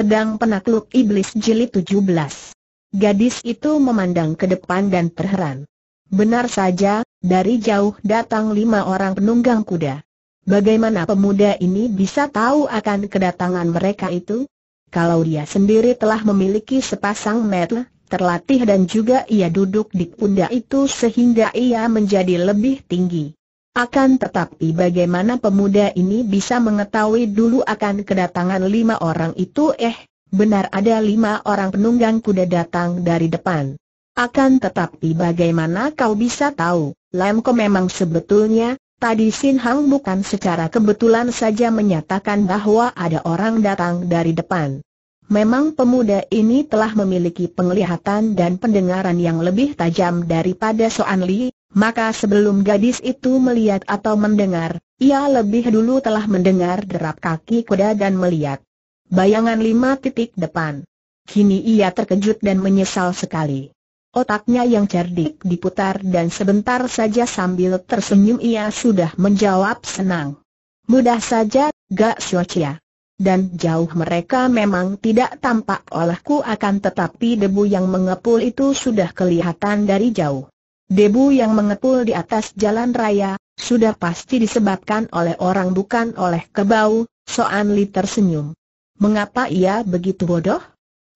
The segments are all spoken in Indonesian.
Pedang Penakluk Iblis Jilid 17 Gadis itu memandang ke depan dan terheran. Benar saja, dari jauh datang lima orang penunggang kuda. Bagaimana pemuda ini bisa tahu akan kedatangan mereka itu? Kalau dia sendiri telah memiliki sepasang metel, terlatih dan juga ia duduk di pundak itu sehingga ia menjadi lebih tinggi. Akan tetapi bagaimana pemuda ini bisa mengetahui dulu akan kedatangan lima orang itu eh, benar ada lima orang penunggang kuda datang dari depan. Akan tetapi bagaimana kau bisa tahu, Lemko memang sebetulnya, tadi Sin Hang bukan secara kebetulan saja menyatakan bahwa ada orang datang dari depan. Memang pemuda ini telah memiliki penglihatan dan pendengaran yang lebih tajam daripada Soan Li, maka sebelum gadis itu melihat atau mendengar, ia lebih dulu telah mendengar derap kaki kuda dan melihat bayangan lima titik depan. Kini ia terkejut dan menyesal sekali. Otaknya yang cerdik diputar dan sebentar saja sambil tersenyum ia sudah menjawab senang. Mudah saja, Gak Xiaochia dan jauh mereka memang tidak tampak olehku akan tetapi debu yang mengepul itu sudah kelihatan dari jauh. Debu yang mengepul di atas jalan raya, sudah pasti disebabkan oleh orang bukan oleh kebau, Soan Li tersenyum. Mengapa ia begitu bodoh?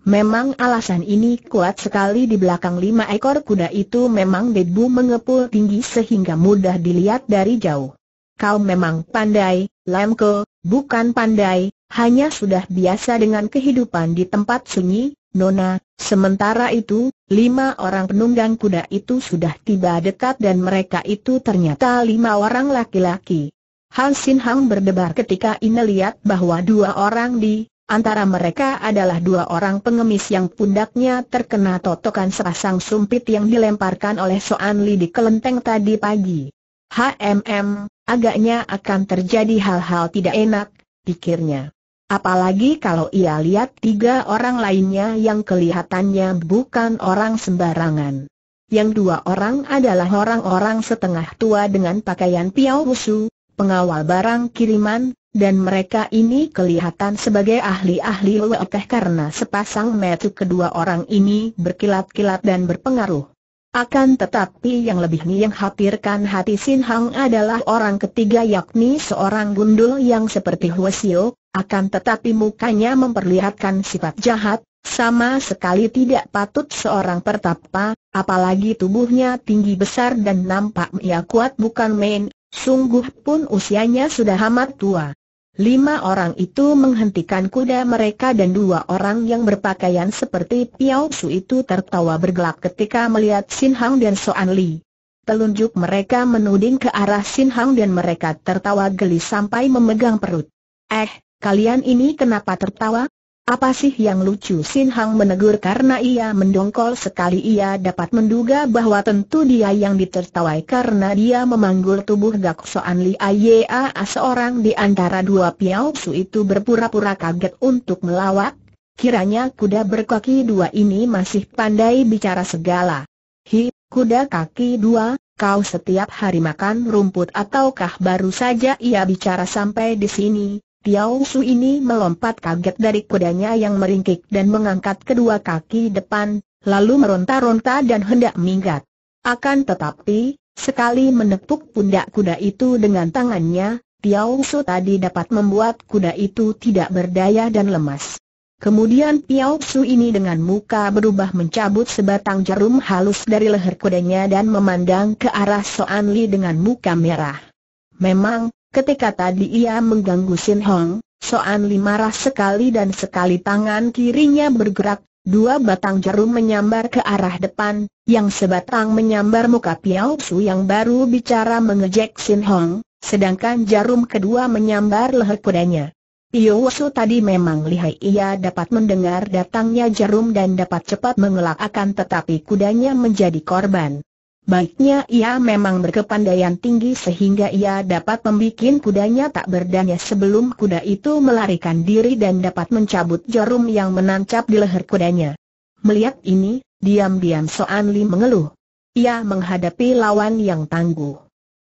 Memang alasan ini kuat sekali di belakang lima ekor kuda itu memang debu mengepul tinggi sehingga mudah dilihat dari jauh. Kau memang pandai, Lemko, bukan pandai, hanya sudah biasa dengan kehidupan di tempat sunyi, Nona. Sementara itu, lima orang penunggang kuda itu sudah tiba dekat dan mereka itu ternyata lima orang laki-laki. Han Sin Hang berdebar ketika Ina lihat bahwa dua orang di antara mereka adalah dua orang pengemis yang pundaknya terkena totokan sepasang sumpit yang dilemparkan oleh Soan Li di kelenteng tadi pagi. HMM, agaknya akan terjadi hal-hal tidak enak, pikirnya. Apalagi kalau ia lihat tiga orang lainnya yang kelihatannya bukan orang sembarangan. Yang dua orang adalah orang-orang setengah tua dengan pakaian piau busu, pengawal barang kiriman, dan mereka ini kelihatan sebagai ahli-ahli wakah karena sepasang metu kedua orang ini berkilat-kilat dan berpengaruh. Akan tetapi yang lebih mengkhawatirkan hati Sin Hang adalah orang ketiga yakni seorang gundul yang seperti Huesio, akan tetapi mukanya memperlihatkan sifat jahat, sama sekali tidak patut seorang pertapa, apalagi tubuhnya tinggi besar dan nampak ia kuat bukan main, sungguh pun usianya sudah amat tua. Lima orang itu menghentikan kuda mereka dan dua orang yang berpakaian seperti Piao Su itu tertawa bergelak ketika melihat Sin Hang dan Soan Li. Telunjuk mereka menuding ke arah Sin Hang dan mereka tertawa geli sampai memegang perut. Eh, kalian ini kenapa tertawa? Apa sih yang lucu Sin Hang menegur karena ia mendongkol sekali ia dapat menduga bahwa tentu dia yang ditertawai karena dia memanggul tubuh Gak Soan Li Ayaa seorang di antara dua Piao Su itu berpura-pura kaget untuk melawak, kiranya kuda berkaki dua ini masih pandai bicara segala. Hi, kuda kaki dua, kau setiap hari makan rumput ataukah baru saja ia bicara sampai di sini, Tiao Su ini melompat kaget dari kudanya yang meringkik dan mengangkat kedua kaki depan, lalu meronta-ronta dan hendak minggat. Akan tetapi, sekali menepuk pundak kuda itu dengan tangannya, Tiao Su tadi dapat membuat kuda itu tidak berdaya dan lemas. Kemudian Piao Su ini dengan muka berubah mencabut sebatang jarum halus dari leher kudanya dan memandang ke arah Soan Li dengan muka merah. Memang, Ketika tadi ia mengganggu Sin Hong, Soan Li marah sekali dan sekali tangan kirinya bergerak, dua batang jarum menyambar ke arah depan, yang sebatang menyambar muka Piao Su yang baru bicara mengejek Sin Hong, sedangkan jarum kedua menyambar leher kudanya. Piao Su tadi memang lihai ia dapat mendengar datangnya jarum dan dapat cepat mengelak akan tetapi kudanya menjadi korban. Baiknya ia memang berkepandaian tinggi sehingga ia dapat membuat kudanya tak berdaya sebelum kuda itu melarikan diri dan dapat mencabut jarum yang menancap di leher kudanya. Melihat ini, diam-diam Soan Li mengeluh. Ia menghadapi lawan yang tangguh.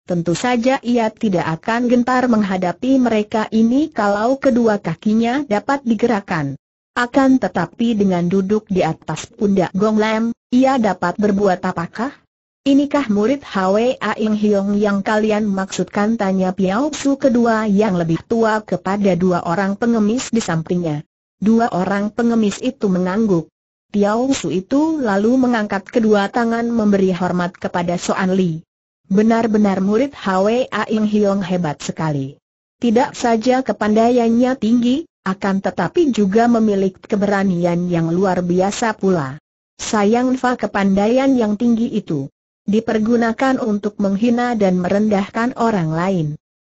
Tentu saja ia tidak akan gentar menghadapi mereka ini kalau kedua kakinya dapat digerakkan. Akan tetapi dengan duduk di atas pundak Gong Lam, ia dapat berbuat apakah? Inikah murid Hwa Aing Hiong yang kalian maksudkan tanya Piao Su kedua yang lebih tua kepada dua orang pengemis di sampingnya. Dua orang pengemis itu mengangguk. Piao Su itu lalu mengangkat kedua tangan memberi hormat kepada Soan Li. Benar-benar murid Hwa Aing Hiong hebat sekali. Tidak saja kepandaiannya tinggi, akan tetapi juga memiliki keberanian yang luar biasa pula. Sayang Fa kepandaian yang tinggi itu, dipergunakan untuk menghina dan merendahkan orang lain.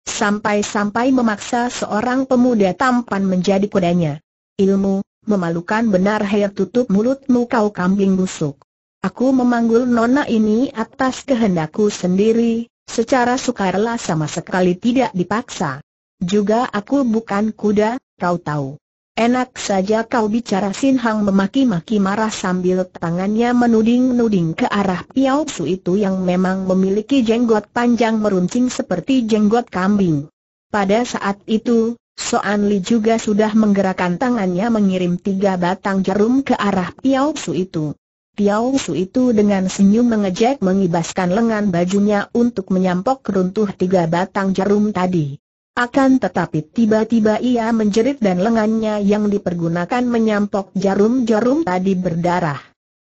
Sampai-sampai memaksa seorang pemuda tampan menjadi kudanya. Ilmu, memalukan benar hair tutup mulutmu kau kambing busuk. Aku memanggul nona ini atas kehendakku sendiri, secara sukarela sama sekali tidak dipaksa. Juga aku bukan kuda, kau tahu. Enak saja kau bicara Sin Hang memaki-maki marah sambil tangannya menuding-nuding ke arah Piao Su itu yang memang memiliki jenggot panjang meruncing seperti jenggot kambing. Pada saat itu, Soan Li juga sudah menggerakkan tangannya mengirim tiga batang jarum ke arah Piao Su itu. Piao Su itu dengan senyum mengejek mengibaskan lengan bajunya untuk menyampok runtuh tiga batang jarum tadi. Akan tetapi tiba-tiba ia menjerit dan lengannya yang dipergunakan menyampok jarum-jarum tadi berdarah.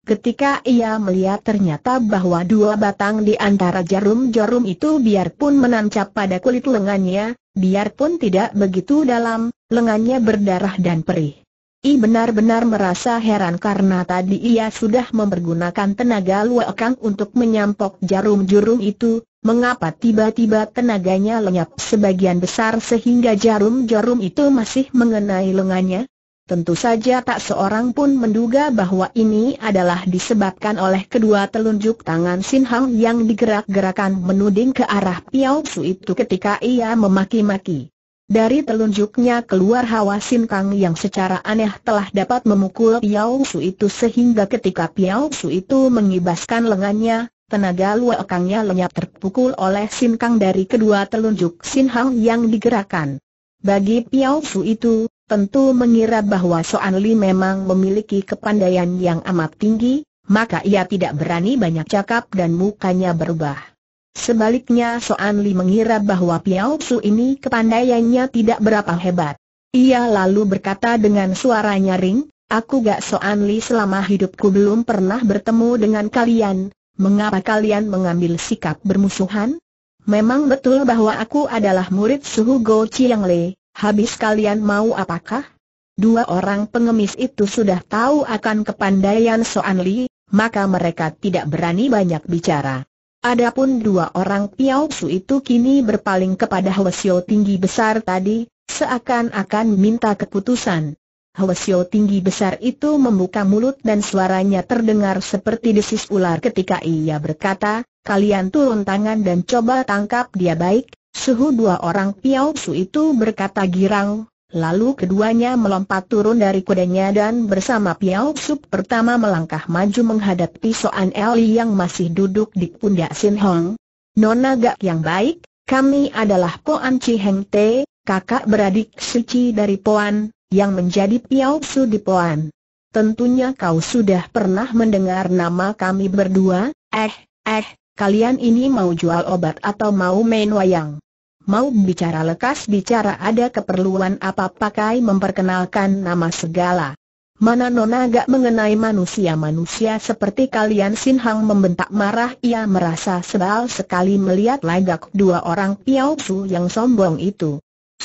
Ketika ia melihat ternyata bahwa dua batang di antara jarum-jarum itu biarpun menancap pada kulit lengannya, biarpun tidak begitu dalam, lengannya berdarah dan perih. I benar-benar merasa heran karena tadi ia sudah mempergunakan tenaga luakang untuk menyampok jarum jurum itu, mengapa tiba-tiba tenaganya lenyap sebagian besar sehingga jarum-jarum itu masih mengenai lengannya? Tentu saja tak seorang pun menduga bahwa ini adalah disebabkan oleh kedua telunjuk tangan Sin Hang yang digerak-gerakan menuding ke arah Piao Su itu ketika ia memaki-maki. Dari telunjuknya keluar hawa sinkang yang secara aneh telah dapat memukul Piao Su itu sehingga ketika Piao Su itu mengibaskan lengannya, tenaga kangnya lenyap terpukul oleh sinkang dari kedua telunjuk sinhang yang digerakkan. Bagi Piao Su itu, tentu mengira bahwa Soan Li memang memiliki kepandaian yang amat tinggi, maka ia tidak berani banyak cakap dan mukanya berubah. Sebaliknya Soan Li mengira bahwa Piao Su ini kepandaiannya tidak berapa hebat. Ia lalu berkata dengan suara nyaring, Aku gak Soan Li selama hidupku belum pernah bertemu dengan kalian, mengapa kalian mengambil sikap bermusuhan? Memang betul bahwa aku adalah murid suhu Go Chiang Le, habis kalian mau apakah? Dua orang pengemis itu sudah tahu akan kepandaian Soan Li, maka mereka tidak berani banyak bicara. Adapun dua orang Piao Su itu kini berpaling kepada Hwasyo tinggi besar tadi, seakan-akan minta keputusan. Hwasyo tinggi besar itu membuka mulut dan suaranya terdengar seperti desis ular ketika ia berkata, kalian turun tangan dan coba tangkap dia baik, suhu dua orang Piao Su itu berkata girang, Lalu keduanya melompat turun dari kudanya dan bersama Piao Sub pertama melangkah maju menghadapi Soan Eli yang masih duduk di pundak Sin Hong. Nona Gak yang baik, kami adalah Poan Chi Heng Te, kakak beradik suci dari Poan, yang menjadi Piao Sub di Poan. Tentunya kau sudah pernah mendengar nama kami berdua, eh, eh, kalian ini mau jual obat atau mau main wayang? mau bicara lekas bicara ada keperluan apa pakai memperkenalkan nama segala. Mana Nona agak mengenai manusia-manusia seperti kalian Sin Hang membentak marah ia merasa sebal sekali melihat lagak dua orang Piao Su yang sombong itu.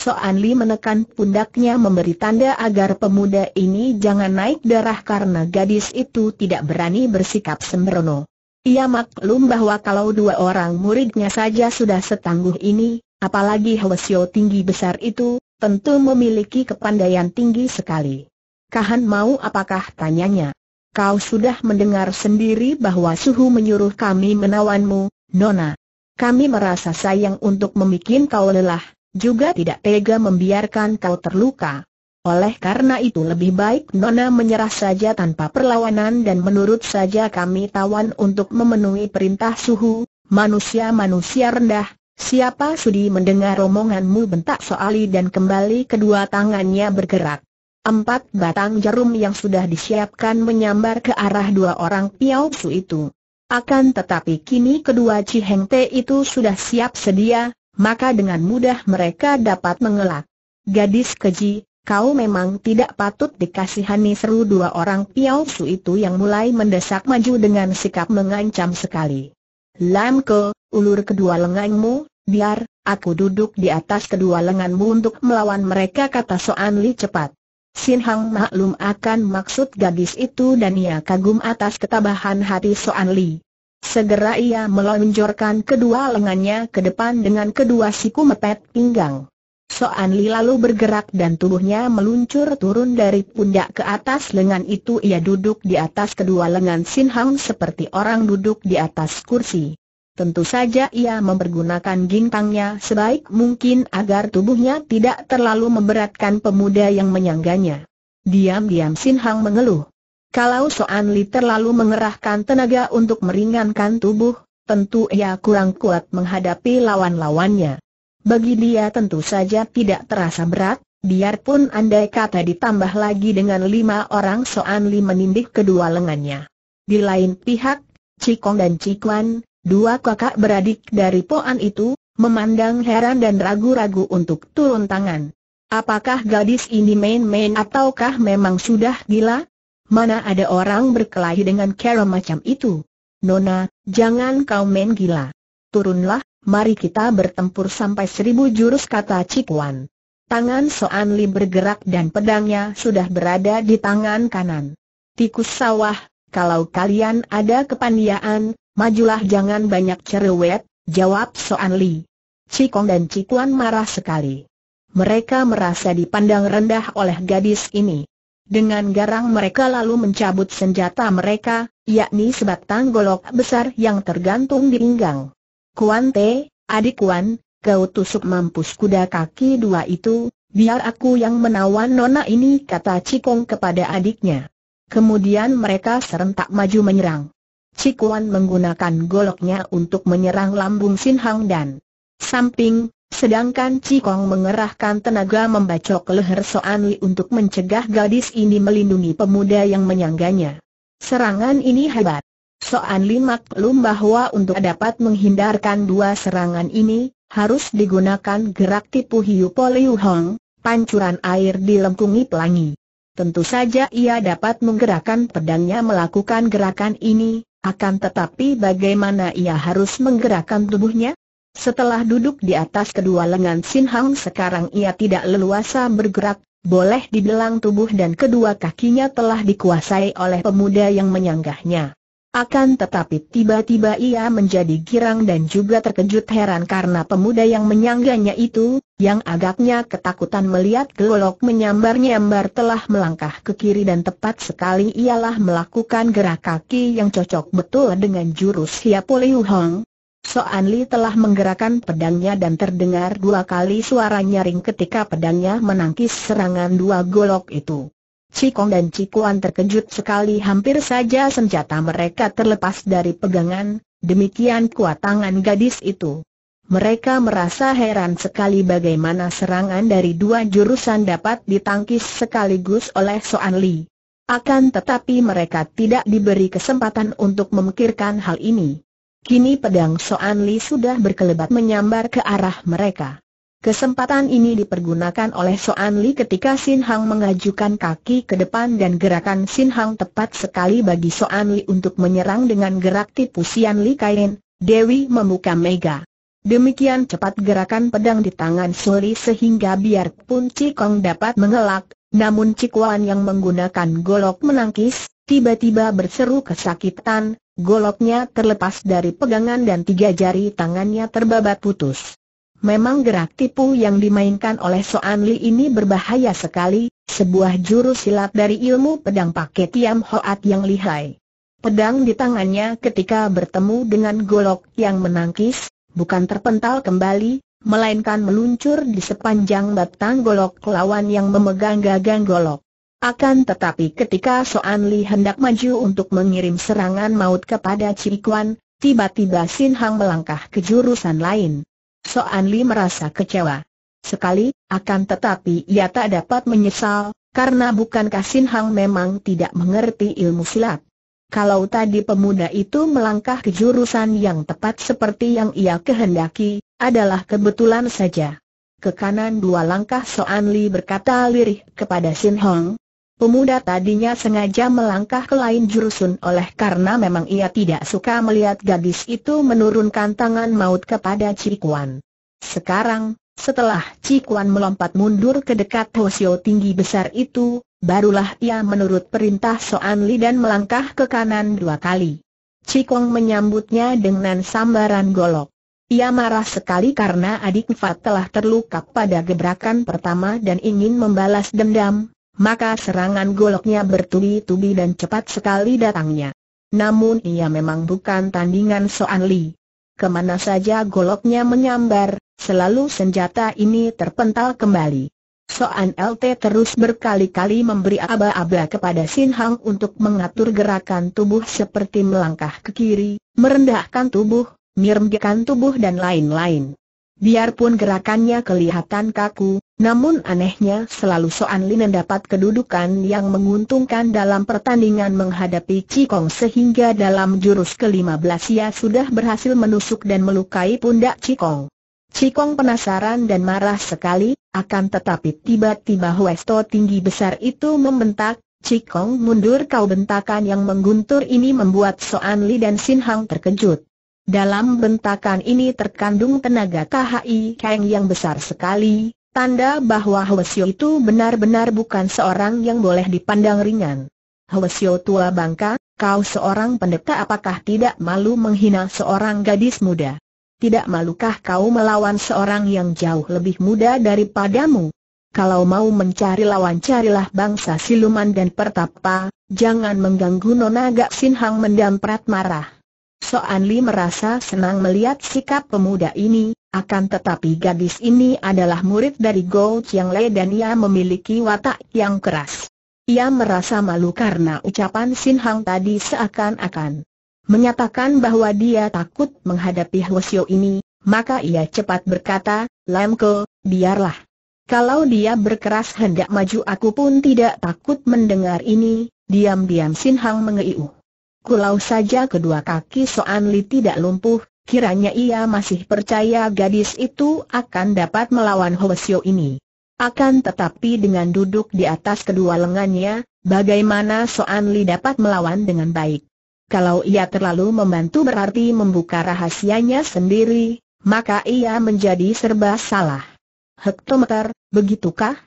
An Li menekan pundaknya memberi tanda agar pemuda ini jangan naik darah karena gadis itu tidak berani bersikap sembrono. Ia maklum bahwa kalau dua orang muridnya saja sudah setangguh ini, Apalagi Hwasyo tinggi besar itu, tentu memiliki kepandaian tinggi sekali. Kahan mau apakah tanyanya? Kau sudah mendengar sendiri bahwa suhu menyuruh kami menawanmu, Nona. Kami merasa sayang untuk memikin kau lelah, juga tidak tega membiarkan kau terluka. Oleh karena itu lebih baik Nona menyerah saja tanpa perlawanan dan menurut saja kami tawan untuk memenuhi perintah suhu, manusia-manusia rendah, Siapa sudi mendengar omonganmu bentak soali dan kembali kedua tangannya bergerak. Empat batang jarum yang sudah disiapkan menyambar ke arah dua orang Piao Su itu. Akan tetapi kini kedua Ciheng Te itu sudah siap sedia, maka dengan mudah mereka dapat mengelak. Gadis keji, kau memang tidak patut dikasihani seru dua orang Piao Su itu yang mulai mendesak maju dengan sikap mengancam sekali. Lam Ke, ulur kedua lenganmu, biar, aku duduk di atas kedua lenganmu untuk melawan mereka kata Soan Li cepat. Sin Hang maklum akan maksud gadis itu dan ia kagum atas ketabahan hati Soan Li. Segera ia melonjorkan kedua lengannya ke depan dengan kedua siku mepet pinggang. Soan Li lalu bergerak dan tubuhnya meluncur turun dari pundak ke atas lengan itu ia duduk di atas kedua lengan Sin Hang seperti orang duduk di atas kursi. Tentu saja ia mempergunakan gintangnya sebaik mungkin agar tubuhnya tidak terlalu memberatkan pemuda yang menyangganya. Diam-diam Sin Hang mengeluh. Kalau Soan Li terlalu mengerahkan tenaga untuk meringankan tubuh, tentu ia kurang kuat menghadapi lawan-lawannya. Bagi dia tentu saja tidak terasa berat, biarpun andai kata ditambah lagi dengan lima orang Soan Li menindih kedua lengannya. Di lain pihak, Cikong dan Cikuan, Dua kakak beradik dari Poan itu, memandang heran dan ragu-ragu untuk turun tangan. Apakah gadis ini main-main ataukah memang sudah gila? Mana ada orang berkelahi dengan cara macam itu? Nona, jangan kau main gila. Turunlah, mari kita bertempur sampai seribu jurus kata Cikwan. Tangan Soan Li bergerak dan pedangnya sudah berada di tangan kanan. Tikus sawah, kalau kalian ada kepandiaan, Majulah jangan banyak cerewet, jawab Soan Li. Cikong dan Cikuan marah sekali. Mereka merasa dipandang rendah oleh gadis ini. Dengan garang mereka lalu mencabut senjata mereka, yakni sebatang golok besar yang tergantung di pinggang. Kuan Te, adik Kuan, kau tusuk mampus kuda kaki dua itu, biar aku yang menawan nona ini kata Cikong kepada adiknya. Kemudian mereka serentak maju menyerang. Cikuan menggunakan goloknya untuk menyerang lambung Sin Hang dan samping, sedangkan Cikong mengerahkan tenaga membacok leher Soan Li untuk mencegah gadis ini melindungi pemuda yang menyangganya. Serangan ini hebat. Soan Li maklum bahwa untuk dapat menghindarkan dua serangan ini, harus digunakan gerak tipu hiu poliu hong, pancuran air dilengkungi pelangi. Tentu saja ia dapat menggerakkan pedangnya melakukan gerakan ini, akan tetapi bagaimana ia harus menggerakkan tubuhnya? Setelah duduk di atas kedua lengan Sin Hang sekarang ia tidak leluasa bergerak, boleh dibilang tubuh dan kedua kakinya telah dikuasai oleh pemuda yang menyanggahnya. Akan tetapi tiba-tiba ia menjadi girang dan juga terkejut heran karena pemuda yang menyangganya itu, yang agaknya ketakutan melihat gelolok menyambar-nyambar telah melangkah ke kiri dan tepat sekali ialah melakukan gerak kaki yang cocok betul dengan jurus Hiapoliu Hong. Soan Li telah menggerakkan pedangnya dan terdengar dua kali suara nyaring ketika pedangnya menangkis serangan dua golok itu. Cikong dan Cikuan terkejut sekali hampir saja senjata mereka terlepas dari pegangan, demikian kuat tangan gadis itu. Mereka merasa heran sekali bagaimana serangan dari dua jurusan dapat ditangkis sekaligus oleh Soan Li. Akan tetapi mereka tidak diberi kesempatan untuk memikirkan hal ini. Kini pedang Soan Li sudah berkelebat menyambar ke arah mereka. Kesempatan ini dipergunakan oleh Soan Li ketika Sin Hang mengajukan kaki ke depan dan gerakan Sin Hang tepat sekali bagi Soan Li untuk menyerang dengan gerak tipu Sian Li Kain, Dewi membuka mega. Demikian cepat gerakan pedang di tangan Suli sehingga biarpun Cikong dapat mengelak, namun Cikwan yang menggunakan golok menangkis, tiba-tiba berseru kesakitan, goloknya terlepas dari pegangan dan tiga jari tangannya terbabat putus. Memang gerak tipu yang dimainkan oleh Soan Li ini berbahaya sekali, sebuah jurus silat dari ilmu pedang pakai Tiam Hoat yang lihai. Pedang di tangannya ketika bertemu dengan golok yang menangkis, bukan terpental kembali, melainkan meluncur di sepanjang batang golok lawan yang memegang gagang golok. Akan tetapi ketika Soan Li hendak maju untuk mengirim serangan maut kepada Cilikuan, tiba-tiba Sin Hang melangkah ke jurusan lain. So Li merasa kecewa. Sekali, akan tetapi ia tak dapat menyesal, karena bukankah Kasin Hang memang tidak mengerti ilmu silat. Kalau tadi pemuda itu melangkah ke jurusan yang tepat seperti yang ia kehendaki, adalah kebetulan saja. Ke kanan dua langkah So Li berkata lirih kepada Sin Hong, Pemuda tadinya sengaja melangkah ke lain jurusun oleh karena memang ia tidak suka melihat gadis itu menurunkan tangan maut kepada Cikuan. Sekarang, setelah Cikuan melompat mundur ke dekat Hosio tinggi besar itu, barulah ia menurut perintah Soan Li dan melangkah ke kanan dua kali. Cikong menyambutnya dengan sambaran golok. Ia marah sekali karena adik Fat telah terluka pada gebrakan pertama dan ingin membalas dendam, maka serangan goloknya bertubi-tubi dan cepat sekali datangnya. Namun ia memang bukan tandingan Soan Li. Kemana saja goloknya menyambar, selalu senjata ini terpental kembali. Soan LT terus berkali-kali memberi aba-aba kepada Sin Hang untuk mengatur gerakan tubuh seperti melangkah ke kiri, merendahkan tubuh, miremgekan tubuh dan lain-lain. Biarpun gerakannya kelihatan kaku, namun anehnya selalu Soan Lin dapat kedudukan yang menguntungkan dalam pertandingan menghadapi Cikong sehingga dalam jurus ke-15 ia sudah berhasil menusuk dan melukai pundak Cikong. Cikong penasaran dan marah sekali, akan tetapi tiba-tiba Westo tinggi besar itu membentak, Cikong mundur kau bentakan yang mengguntur ini membuat Soan Li dan Sin Hang terkejut. Dalam bentakan ini terkandung tenaga KHI Kang yang besar sekali, Tanda bahwa Hwesyo itu benar-benar bukan seorang yang boleh dipandang ringan. Hwesyo tua bangka, kau seorang pendeta apakah tidak malu menghina seorang gadis muda? Tidak malukah kau melawan seorang yang jauh lebih muda daripadamu? Kalau mau mencari lawan carilah bangsa siluman dan pertapa, jangan mengganggu Nona Gak Sinhang mendamprat marah. Soan Li merasa senang melihat sikap pemuda ini, akan tetapi gadis ini adalah murid dari Go Chiang Le dan ia memiliki watak yang keras. Ia merasa malu karena ucapan Sin Hang tadi seakan-akan menyatakan bahwa dia takut menghadapi Hwasyo ini, maka ia cepat berkata, Lamko, biarlah. Kalau dia berkeras hendak maju aku pun tidak takut mendengar ini, diam-diam Sin Hang mengeiuh. Kulau saja kedua kaki Soan Li tidak lumpuh, kiranya ia masih percaya gadis itu akan dapat melawan Hoesio ini. Akan tetapi dengan duduk di atas kedua lengannya, bagaimana Soan Li dapat melawan dengan baik? Kalau ia terlalu membantu berarti membuka rahasianya sendiri, maka ia menjadi serba salah. Hektometer, begitukah?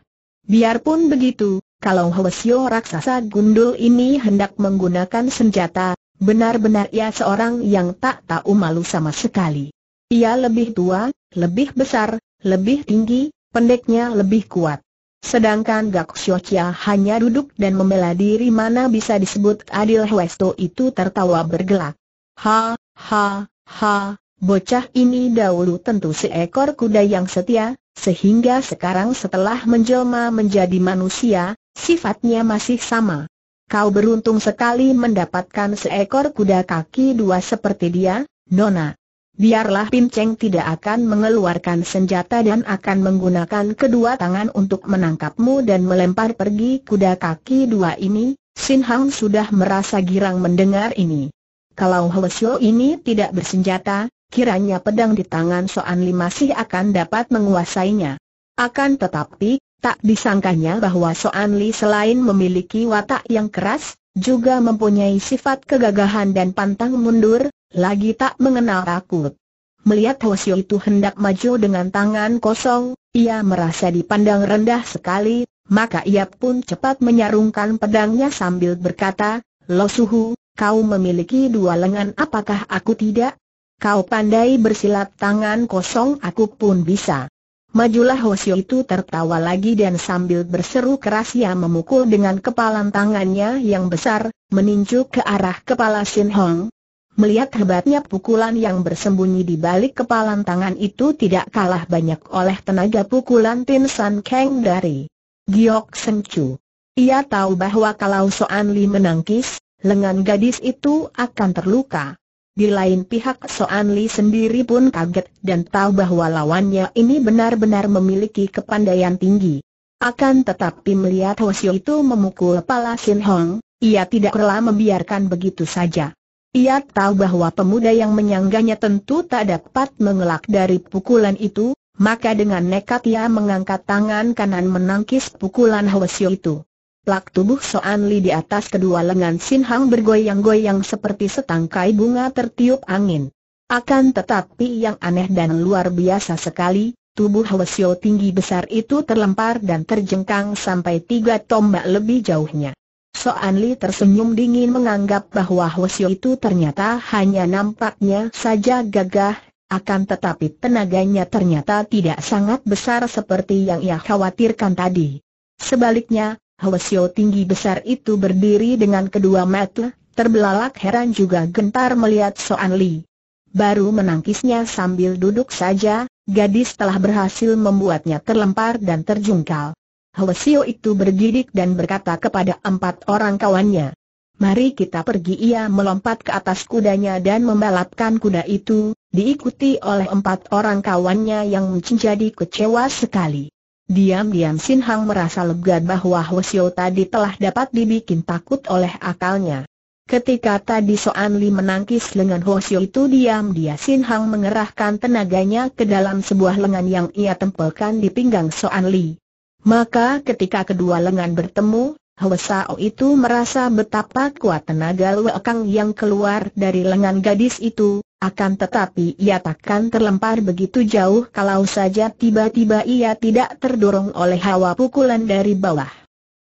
Biarpun begitu, kalau Hwasyo raksasa gundul ini hendak menggunakan senjata, Benar-benar ia seorang yang tak tahu malu sama sekali. Ia lebih tua, lebih besar, lebih tinggi, pendeknya lebih kuat. Sedangkan Gak Xiochia hanya duduk dan membela diri mana bisa disebut adil Westo itu tertawa bergelak. Ha, ha, ha, bocah ini dahulu tentu seekor kuda yang setia, sehingga sekarang setelah menjelma menjadi manusia, sifatnya masih sama. Kau beruntung sekali mendapatkan seekor kuda kaki dua seperti dia, Nona. Biarlah Pinceng tidak akan mengeluarkan senjata dan akan menggunakan kedua tangan untuk menangkapmu dan melempar pergi kuda kaki dua ini, Sin Hang sudah merasa girang mendengar ini. Kalau Hwasyo ini tidak bersenjata, kiranya pedang di tangan Soan Li masih akan dapat menguasainya. Akan tetapi, Tak disangkanya bahwa Soan Li selain memiliki watak yang keras, juga mempunyai sifat kegagahan dan pantang mundur, lagi tak mengenal takut. Melihat Hosio itu hendak maju dengan tangan kosong, ia merasa dipandang rendah sekali, maka ia pun cepat menyarungkan pedangnya sambil berkata, Lo Suhu, kau memiliki dua lengan apakah aku tidak? Kau pandai bersilat tangan kosong aku pun bisa. Majulah Hosio itu tertawa lagi dan sambil berseru keras ia memukul dengan kepalan tangannya yang besar, meninju ke arah kepala Sin Hong. Melihat hebatnya pukulan yang bersembunyi di balik kepalan tangan itu tidak kalah banyak oleh tenaga pukulan Tin San Kang dari Giok Seng Chu. Ia tahu bahwa kalau Soan Li menangkis, lengan gadis itu akan terluka. Di lain pihak Soan Li sendiri pun kaget dan tahu bahwa lawannya ini benar-benar memiliki kepandaian tinggi. Akan tetapi melihat Hosio itu memukul kepala Sin Hong, ia tidak rela membiarkan begitu saja. Ia tahu bahwa pemuda yang menyangganya tentu tak dapat mengelak dari pukulan itu, maka dengan nekat ia mengangkat tangan kanan menangkis pukulan Hwasyo itu. Plak tubuh Soan Li di atas kedua lengan Sin Hang bergoyang-goyang seperti setangkai bunga tertiup angin. Akan tetapi yang aneh dan luar biasa sekali, tubuh Hwasyo tinggi besar itu terlempar dan terjengkang sampai tiga tombak lebih jauhnya. Soan Li tersenyum dingin menganggap bahwa Hwasyo itu ternyata hanya nampaknya saja gagah, akan tetapi tenaganya ternyata tidak sangat besar seperti yang ia khawatirkan tadi. Sebaliknya, Hwasyo tinggi besar itu berdiri dengan kedua mata, terbelalak heran juga gentar melihat Soan Li. Baru menangkisnya sambil duduk saja, gadis telah berhasil membuatnya terlempar dan terjungkal. Hwasyo itu bergidik dan berkata kepada empat orang kawannya. Mari kita pergi ia melompat ke atas kudanya dan membalapkan kuda itu, diikuti oleh empat orang kawannya yang menjadi kecewa sekali. Diam-diam Sin Hang merasa lega bahwa Hwasyo tadi telah dapat dibikin takut oleh akalnya. Ketika tadi Soan Li menangkis lengan Hwasyo itu diam-diam Sin Hang mengerahkan tenaganya ke dalam sebuah lengan yang ia tempelkan di pinggang Soan Li. Maka ketika kedua lengan bertemu, Hwesao itu merasa betapa kuat tenaga lekang yang keluar dari lengan gadis itu, akan tetapi ia takkan terlempar begitu jauh kalau saja tiba-tiba ia tidak terdorong oleh hawa pukulan dari bawah.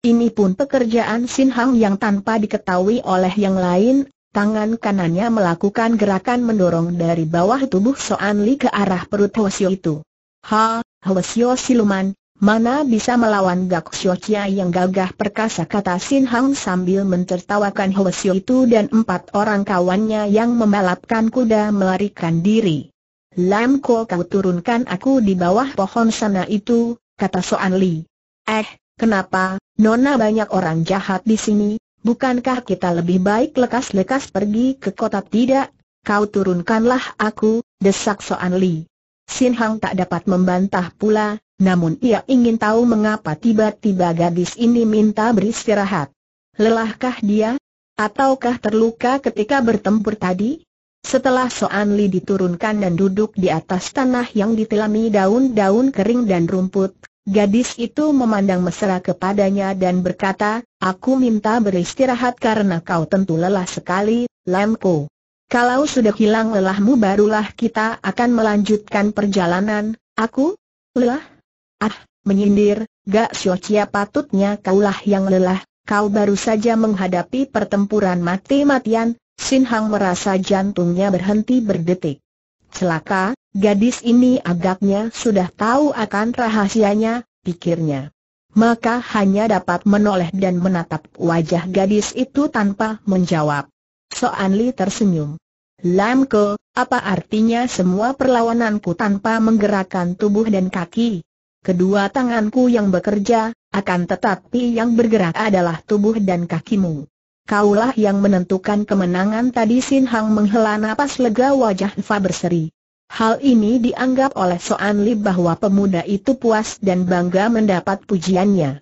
Ini pun pekerjaan Sin Hang yang tanpa diketahui oleh yang lain, tangan kanannya melakukan gerakan mendorong dari bawah tubuh Soan Li ke arah perut Hwasyo itu. Ha, Hwasyo siluman, Mana bisa melawan Gak Xiochia yang gagah perkasa kata Sin Hang sambil mentertawakan Hwa itu dan empat orang kawannya yang membalapkan kuda melarikan diri. Lam Ko kau turunkan aku di bawah pohon sana itu, kata Soan Li. Eh, kenapa, Nona banyak orang jahat di sini, bukankah kita lebih baik lekas-lekas pergi ke kota tidak? Kau turunkanlah aku, desak Soan Li. Sin Hang tak dapat membantah pula, namun ia ingin tahu mengapa tiba-tiba gadis ini minta beristirahat. Lelahkah dia? Ataukah terluka ketika bertempur tadi? Setelah Soan Li diturunkan dan duduk di atas tanah yang ditelami daun-daun kering dan rumput, gadis itu memandang mesra kepadanya dan berkata, Aku minta beristirahat karena kau tentu lelah sekali, Lemko. Kalau sudah hilang lelahmu barulah kita akan melanjutkan perjalanan, aku? Lelah? Ah, menyindir, Gak Siocia patutnya kaulah yang lelah, kau baru saja menghadapi pertempuran mati-matian, Sin Hang merasa jantungnya berhenti berdetik. Celaka, gadis ini agaknya sudah tahu akan rahasianya, pikirnya. Maka hanya dapat menoleh dan menatap wajah gadis itu tanpa menjawab. Soan Li tersenyum. Lamke, apa artinya semua perlawananku tanpa menggerakkan tubuh dan kaki? kedua tanganku yang bekerja, akan tetapi yang bergerak adalah tubuh dan kakimu. Kaulah yang menentukan kemenangan tadi Sin Hang menghela napas lega wajah Fa berseri. Hal ini dianggap oleh Soan Li bahwa pemuda itu puas dan bangga mendapat pujiannya.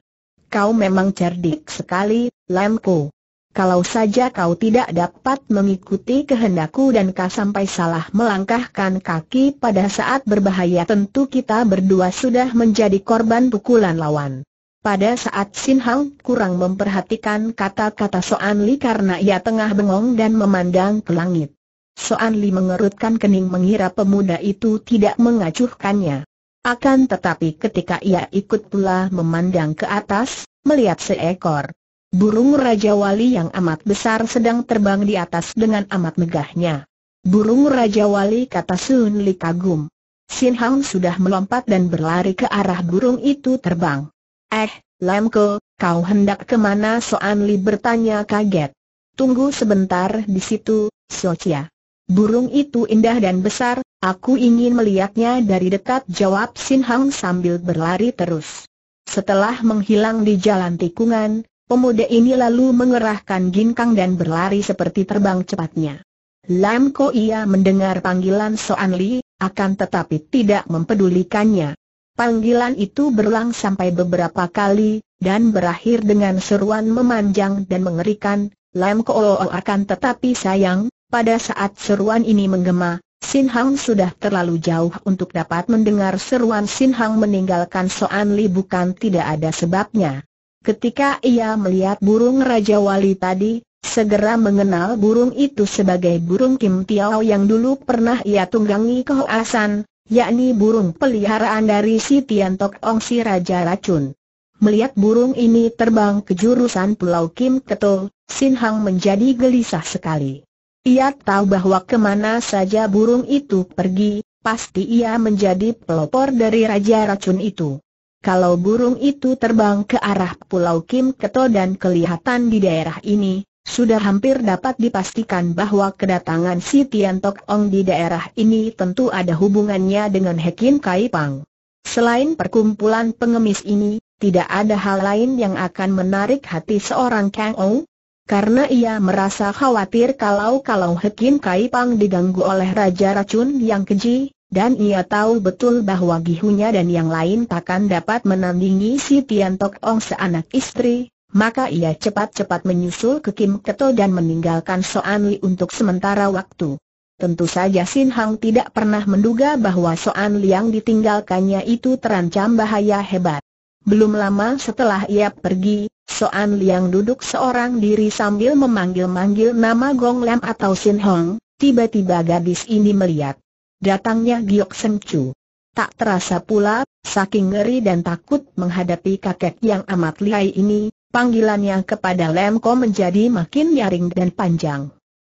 Kau memang cerdik sekali, Lemko. Kalau saja kau tidak dapat mengikuti kehendakku dan kau sampai salah melangkahkan kaki pada saat berbahaya tentu kita berdua sudah menjadi korban pukulan lawan. Pada saat Sin Hang kurang memperhatikan kata-kata Soan Li karena ia tengah bengong dan memandang ke langit. Soan Li mengerutkan kening mengira pemuda itu tidak mengacuhkannya. Akan tetapi ketika ia ikut pula memandang ke atas, melihat seekor Burung Raja Wali yang amat besar sedang terbang di atas dengan amat megahnya. Burung Raja Wali kata Sun Li kagum. Sin Hang sudah melompat dan berlari ke arah burung itu terbang. Eh, Lam Ke, kau hendak kemana Soan Li bertanya kaget. Tunggu sebentar di situ, Socia. Burung itu indah dan besar, aku ingin melihatnya dari dekat jawab Sin Hang sambil berlari terus. Setelah menghilang di jalan tikungan, Pemuda ini lalu mengerahkan ginkang dan berlari seperti terbang cepatnya. Lam Ko Ia mendengar panggilan Soan Li, akan tetapi tidak mempedulikannya. Panggilan itu berulang sampai beberapa kali, dan berakhir dengan seruan memanjang dan mengerikan, Lam Ko O akan tetapi sayang, pada saat seruan ini menggema, Sin Hang sudah terlalu jauh untuk dapat mendengar seruan Sin Hang meninggalkan Soan Li bukan tidak ada sebabnya. Ketika ia melihat burung Raja Wali tadi, segera mengenal burung itu sebagai burung Kim Tiao yang dulu pernah ia tunggangi ke Hoasan, yakni burung peliharaan dari si Tian Tok Ong si Raja Racun. Melihat burung ini terbang ke jurusan Pulau Kim ketul, Sin Hang menjadi gelisah sekali. Ia tahu bahwa kemana saja burung itu pergi, pasti ia menjadi pelopor dari Raja Racun itu. Kalau burung itu terbang ke arah Pulau Kim Keto dan kelihatan di daerah ini, sudah hampir dapat dipastikan bahwa kedatangan si Tian Tok Ong di daerah ini tentu ada hubungannya dengan Hekin Kai Pang. Selain perkumpulan pengemis ini, tidak ada hal lain yang akan menarik hati seorang Kang Ong. karena ia merasa khawatir kalau-kalau Hekin Kai Pang diganggu oleh Raja Racun yang keji, dan ia tahu betul bahwa Gihunya dan yang lain takkan dapat menandingi si Tian Tok Ong seanak istri, maka ia cepat-cepat menyusul ke Kim Keto dan meninggalkan Soan Li untuk sementara waktu. Tentu saja Sin Hang tidak pernah menduga bahwa Soan Li yang ditinggalkannya itu terancam bahaya hebat. Belum lama setelah ia pergi, Soan Li yang duduk seorang diri sambil memanggil-manggil nama Gong Lam atau Sin Hong, tiba-tiba gadis ini melihat datangnya Giok Sencu. Tak terasa pula, saking ngeri dan takut menghadapi kakek yang amat lihai ini, panggilannya kepada Lemko menjadi makin nyaring dan panjang.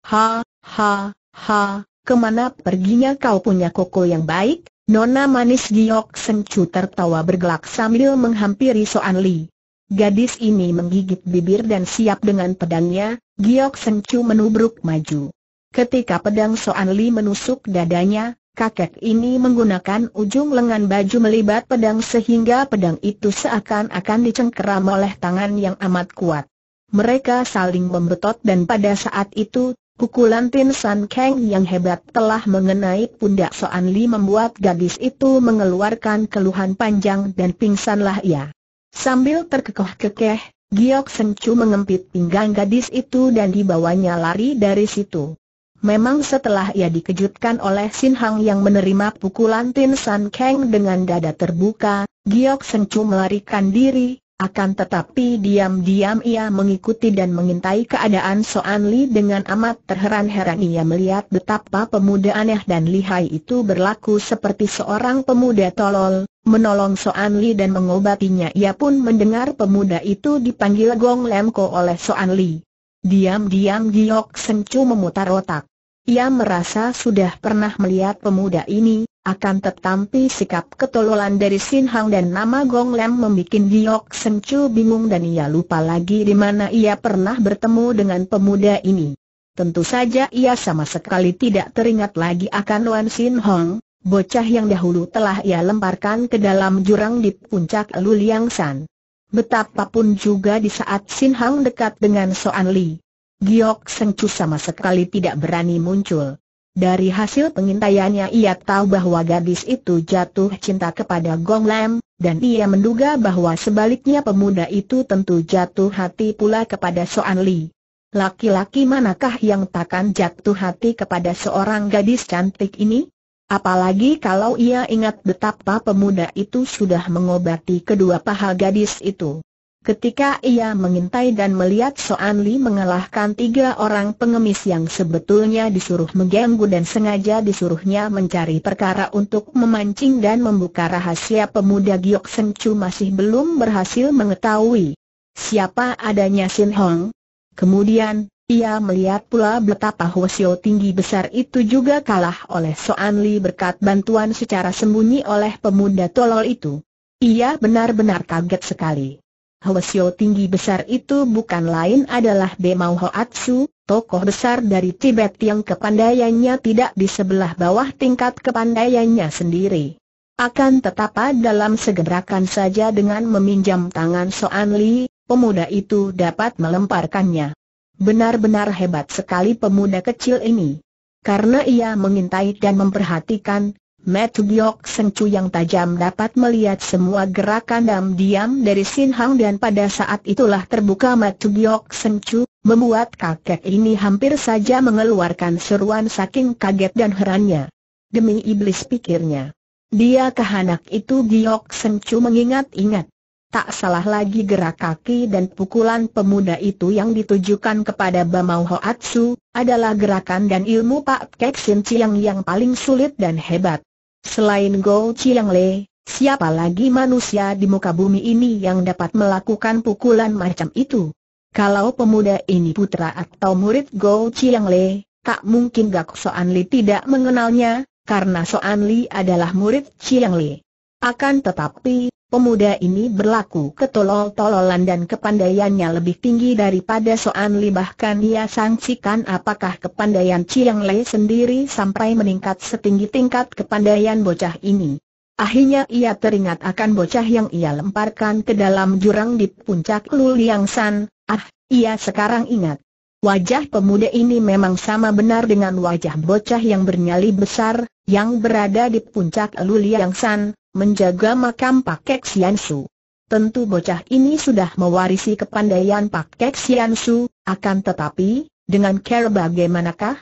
Ha, ha, ha, kemana perginya kau punya koko yang baik? Nona manis Giok Sencu tertawa bergelak sambil menghampiri Soan Li. Gadis ini menggigit bibir dan siap dengan pedangnya, Giok Sencu menubruk maju. Ketika pedang Soan Li menusuk dadanya, kakek ini menggunakan ujung lengan baju melibat pedang sehingga pedang itu seakan-akan dicengkeram oleh tangan yang amat kuat. Mereka saling membetot dan pada saat itu, pukulan Tin San Kang yang hebat telah mengenai pundak Soan Li membuat gadis itu mengeluarkan keluhan panjang dan pingsanlah ia. Sambil terkekeh-kekeh, Giok Sen Chu mengempit pinggang gadis itu dan dibawanya lari dari situ. Memang setelah ia dikejutkan oleh Sin Hang yang menerima pukulan Tin San Kang dengan dada terbuka, Giok Sencu melarikan diri, akan tetapi diam-diam ia mengikuti dan mengintai keadaan Soan Li dengan amat terheran-heran ia melihat betapa pemuda aneh dan lihai itu berlaku seperti seorang pemuda tolol, menolong Soan Li dan mengobatinya ia pun mendengar pemuda itu dipanggil Gong Lemko oleh Soan Li. Diam-diam Giok Sencu memutar otak. Ia merasa sudah pernah melihat pemuda ini, akan tetapi sikap ketololan dari Sin Hang dan nama Gong Lam membuat Giok Sem Chu bingung dan ia lupa lagi di mana ia pernah bertemu dengan pemuda ini. Tentu saja ia sama sekali tidak teringat lagi akan Wan Sin Hong, bocah yang dahulu telah ia lemparkan ke dalam jurang di puncak Luliang San. Betapapun juga di saat Sin Hang dekat dengan Soan Li, Giok Sengcu sama sekali tidak berani muncul. Dari hasil pengintaiannya ia tahu bahwa gadis itu jatuh cinta kepada Gong Lam, dan ia menduga bahwa sebaliknya pemuda itu tentu jatuh hati pula kepada Soan Li. Laki-laki manakah yang takkan jatuh hati kepada seorang gadis cantik ini? Apalagi kalau ia ingat betapa pemuda itu sudah mengobati kedua paha gadis itu. Ketika ia mengintai dan melihat Soan Li mengalahkan tiga orang pengemis yang sebetulnya disuruh mengganggu dan sengaja disuruhnya mencari perkara untuk memancing dan membuka rahasia pemuda Giok Seng Chu masih belum berhasil mengetahui siapa adanya Sin Hong. Kemudian, ia melihat pula betapa Hwasyo tinggi besar itu juga kalah oleh Soan Li berkat bantuan secara sembunyi oleh pemuda tolol itu. Ia benar-benar kaget sekali. Hwesyo tinggi besar itu bukan lain adalah Bemau Hoatsu, tokoh besar dari Tibet yang kepandaiannya tidak di sebelah bawah tingkat kepandaiannya sendiri. Akan tetapi dalam segerakan saja dengan meminjam tangan Soan Li, pemuda itu dapat melemparkannya. Benar-benar hebat sekali pemuda kecil ini. Karena ia mengintai dan memperhatikan, Matthew Yok Sengcu yang tajam dapat melihat semua gerakan diam-diam dari Sin Hang dan pada saat itulah terbuka Matthew Yok Sengcu, membuat kakek ini hampir saja mengeluarkan seruan saking kaget dan herannya. Demi iblis pikirnya. Dia kehanak itu Giok Sengcu mengingat-ingat. Tak salah lagi gerak kaki dan pukulan pemuda itu yang ditujukan kepada Bamau Hoatsu, adalah gerakan dan ilmu Pak Kek Sin Chiang yang paling sulit dan hebat. Selain Go Chiang Le, siapa lagi manusia di muka bumi ini yang dapat melakukan pukulan macam itu? Kalau pemuda ini putra atau murid Go Chiang Le, tak mungkin Gak Soan Li tidak mengenalnya, karena Soan Li adalah murid Chiang Le. Akan tetapi Pemuda ini berlaku ketolol-tololan dan kepandaiannya lebih tinggi daripada Soan Li bahkan ia sangsikan apakah kepandaian Chiang Lei sendiri sampai meningkat setinggi tingkat kepandaian bocah ini. Akhirnya ia teringat akan bocah yang ia lemparkan ke dalam jurang di puncak Lu San, ah, ia sekarang ingat. Wajah pemuda ini memang sama benar dengan wajah bocah yang bernyali besar, yang berada di puncak Luliang San, menjaga makam Kek Sian Su. Tentu bocah ini sudah mewarisi kepandaian Kek Sian Su, akan tetapi, dengan care bagaimanakah?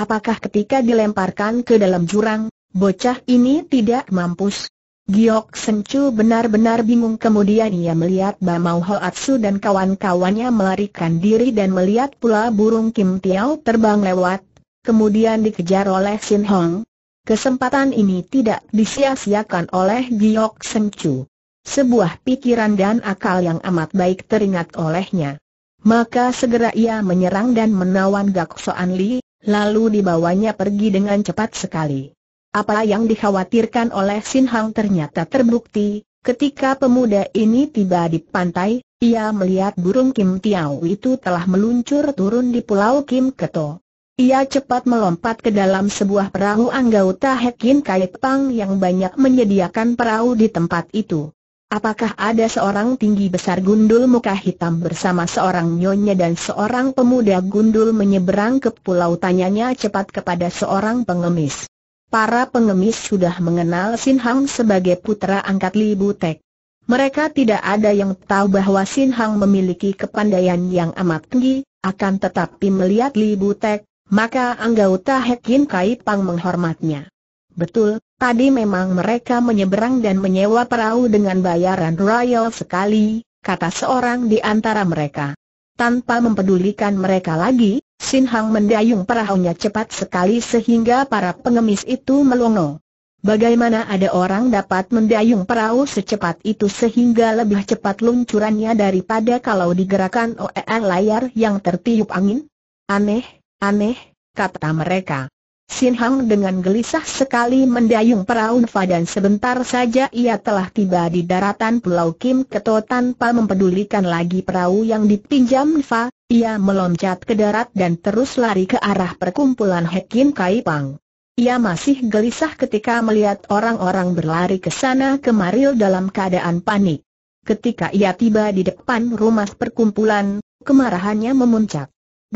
Apakah ketika dilemparkan ke dalam jurang, bocah ini tidak mampus? Giok Sencu benar-benar bingung kemudian ia melihat Bamau Hoatsu dan kawan-kawannya melarikan diri dan melihat pula burung Kim Tiao terbang lewat, kemudian dikejar oleh Sin Hong, Kesempatan ini tidak disia-siakan oleh Giok Semcu. Sebuah pikiran dan akal yang amat baik teringat olehnya. Maka segera ia menyerang dan menawan Gak Soan Li, lalu dibawanya pergi dengan cepat sekali. Apa yang dikhawatirkan oleh Sin Hang ternyata terbukti, ketika pemuda ini tiba di pantai, ia melihat burung Kim Tiao itu telah meluncur turun di pulau Kim Keto. Ia cepat melompat ke dalam sebuah perahu anggota Hekin Kaipang yang banyak menyediakan perahu di tempat itu. Apakah ada seorang tinggi besar gundul muka hitam bersama seorang nyonya dan seorang pemuda gundul menyeberang ke pulau tanyanya cepat kepada seorang pengemis. Para pengemis sudah mengenal Sin Hang sebagai putra angkat Li Butek. Mereka tidak ada yang tahu bahwa Sin Hang memiliki kepandaian yang amat tinggi, akan tetapi melihat Li Butek, maka anggota Hekin Kai Pang menghormatnya. Betul, tadi memang mereka menyeberang dan menyewa perahu dengan bayaran royal sekali, kata seorang di antara mereka. Tanpa mempedulikan mereka lagi, Sin Hang mendayung perahunya cepat sekali sehingga para pengemis itu melongo. Bagaimana ada orang dapat mendayung perahu secepat itu sehingga lebih cepat luncurannya daripada kalau digerakkan oleh layar yang tertiup angin? Aneh, Aneh, kata mereka. Sin Hang dengan gelisah sekali mendayung perahu Nfa dan sebentar saja ia telah tiba di daratan Pulau Kim Keto tanpa mempedulikan lagi perahu yang dipinjam Nfa, ia meloncat ke darat dan terus lari ke arah perkumpulan Hekin Kai Pang. Ia masih gelisah ketika melihat orang-orang berlari ke sana kemari dalam keadaan panik. Ketika ia tiba di depan rumah perkumpulan, kemarahannya memuncak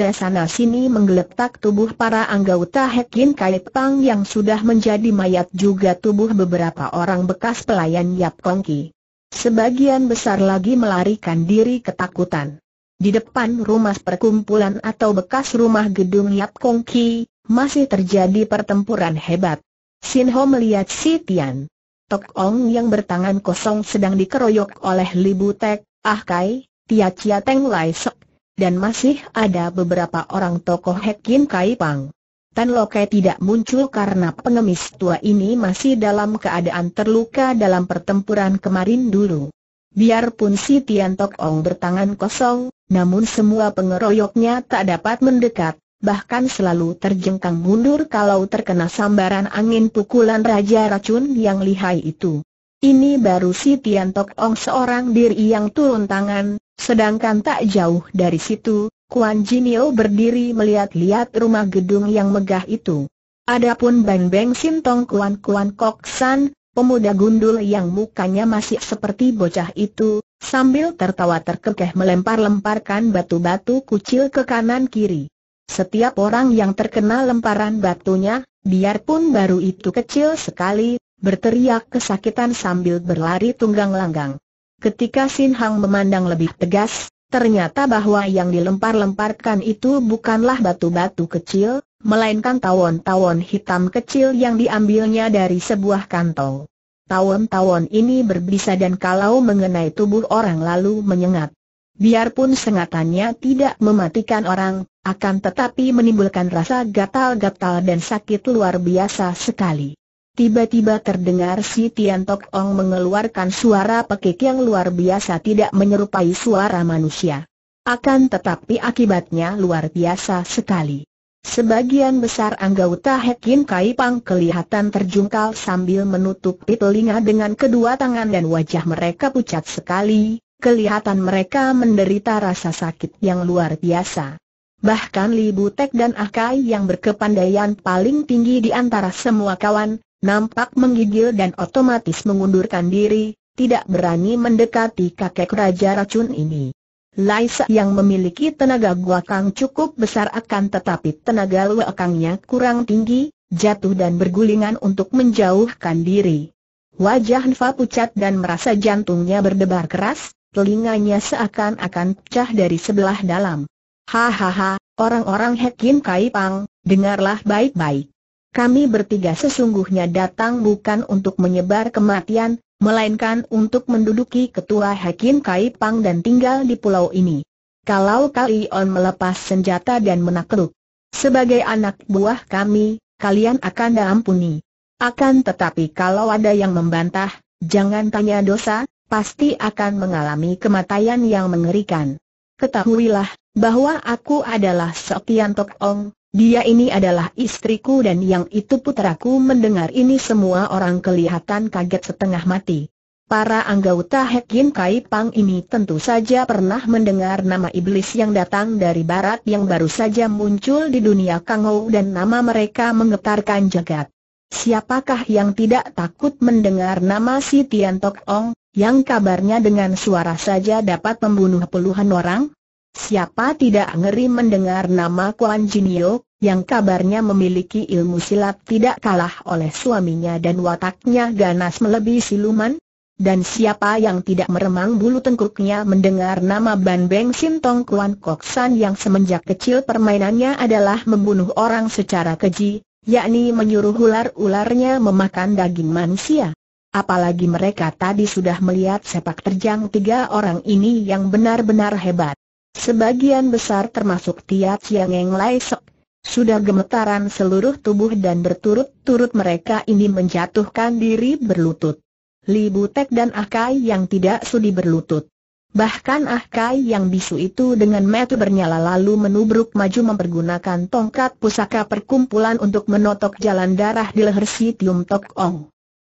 sana sini menggeletak tubuh para anggota Hekin Kaipang yang sudah menjadi mayat juga tubuh beberapa orang bekas pelayan Yap Kong Ki. Sebagian besar lagi melarikan diri ketakutan. Di depan rumah perkumpulan atau bekas rumah gedung Yap Kong Ki masih terjadi pertempuran hebat. Sin Ho melihat si Tian. Tok Ong yang bertangan kosong sedang dikeroyok oleh Li Tek, Ah Kai, Tia Chia Teng Lai Sok dan masih ada beberapa orang tokoh Hekin Kai Pang. Tan Lokai tidak muncul karena pengemis tua ini masih dalam keadaan terluka dalam pertempuran kemarin dulu. Biarpun si Tian Tok Ong bertangan kosong, namun semua pengeroyoknya tak dapat mendekat, bahkan selalu terjengkang mundur kalau terkena sambaran angin pukulan Raja Racun yang lihai itu. Ini baru si Tian Tok Ong seorang diri yang turun tangan, sedangkan tak jauh dari situ, Kuan Jinio berdiri melihat-lihat rumah gedung yang megah itu. Adapun Bang Beng Sintong Kuan Kuan Kok San, pemuda gundul yang mukanya masih seperti bocah itu, sambil tertawa terkekeh melempar-lemparkan batu-batu kecil ke kanan-kiri. Setiap orang yang terkena lemparan batunya, biarpun baru itu kecil sekali, berteriak kesakitan sambil berlari tunggang langgang. Ketika Sin Hang memandang lebih tegas, ternyata bahwa yang dilempar-lemparkan itu bukanlah batu-batu kecil, melainkan tawon-tawon hitam kecil yang diambilnya dari sebuah kantong. Tawon-tawon ini berbisa dan kalau mengenai tubuh orang lalu menyengat. Biarpun sengatannya tidak mematikan orang, akan tetapi menimbulkan rasa gatal-gatal dan sakit luar biasa sekali. Tiba-tiba terdengar si Tian Tok Ong mengeluarkan suara pekik yang luar biasa tidak menyerupai suara manusia. Akan tetapi akibatnya luar biasa sekali. Sebagian besar anggota Hekin Kai Pang kelihatan terjungkal sambil menutup telinga dengan kedua tangan dan wajah mereka pucat sekali, kelihatan mereka menderita rasa sakit yang luar biasa. Bahkan Li Butek dan Akai yang berkepandaian paling tinggi di antara semua kawan, nampak menggigil dan otomatis mengundurkan diri, tidak berani mendekati kakek Raja Racun ini. Laisa yang memiliki tenaga guakang cukup besar akan tetapi tenaga luakangnya kurang tinggi, jatuh dan bergulingan untuk menjauhkan diri. Wajah Nfa pucat dan merasa jantungnya berdebar keras, telinganya seakan-akan pecah dari sebelah dalam. Hahaha, orang-orang Hekin Kai Pang, dengarlah baik-baik kami bertiga sesungguhnya datang bukan untuk menyebar kematian, melainkan untuk menduduki ketua Hakim Kai Pang dan tinggal di pulau ini. Kalau kalian melepas senjata dan menakluk, sebagai anak buah kami, kalian akan diampuni. Akan tetapi kalau ada yang membantah, jangan tanya dosa, pasti akan mengalami kematian yang mengerikan. Ketahuilah, bahwa aku adalah Sotian Tok Ong, dia ini adalah istriku dan yang itu putraku. mendengar ini semua orang kelihatan kaget setengah mati. Para anggota Hekin Kai Pang ini tentu saja pernah mendengar nama iblis yang datang dari barat yang baru saja muncul di dunia Kangou dan nama mereka menggetarkan jagat. Siapakah yang tidak takut mendengar nama si Tian Tok Ong, yang kabarnya dengan suara saja dapat membunuh puluhan orang? Siapa tidak ngeri mendengar nama Kuan Jinio, yang kabarnya memiliki ilmu silat tidak kalah oleh suaminya dan wataknya ganas melebihi siluman? Dan siapa yang tidak meremang bulu tengkuknya mendengar nama Ban Beng Sintong Kuan Kok San yang semenjak kecil permainannya adalah membunuh orang secara keji, yakni menyuruh ular-ularnya memakan daging manusia. Apalagi mereka tadi sudah melihat sepak terjang tiga orang ini yang benar-benar hebat. Sebagian besar termasuk Tia Chiang Eng Lai Sok, Sudah gemetaran seluruh tubuh dan berturut-turut mereka ini menjatuhkan diri berlutut. Li Butek dan ah Kai yang tidak sudi berlutut. Bahkan ah Kai yang bisu itu dengan metu bernyala lalu menubruk maju mempergunakan tongkat pusaka perkumpulan untuk menotok jalan darah di leher si Tokong. Tok Ong.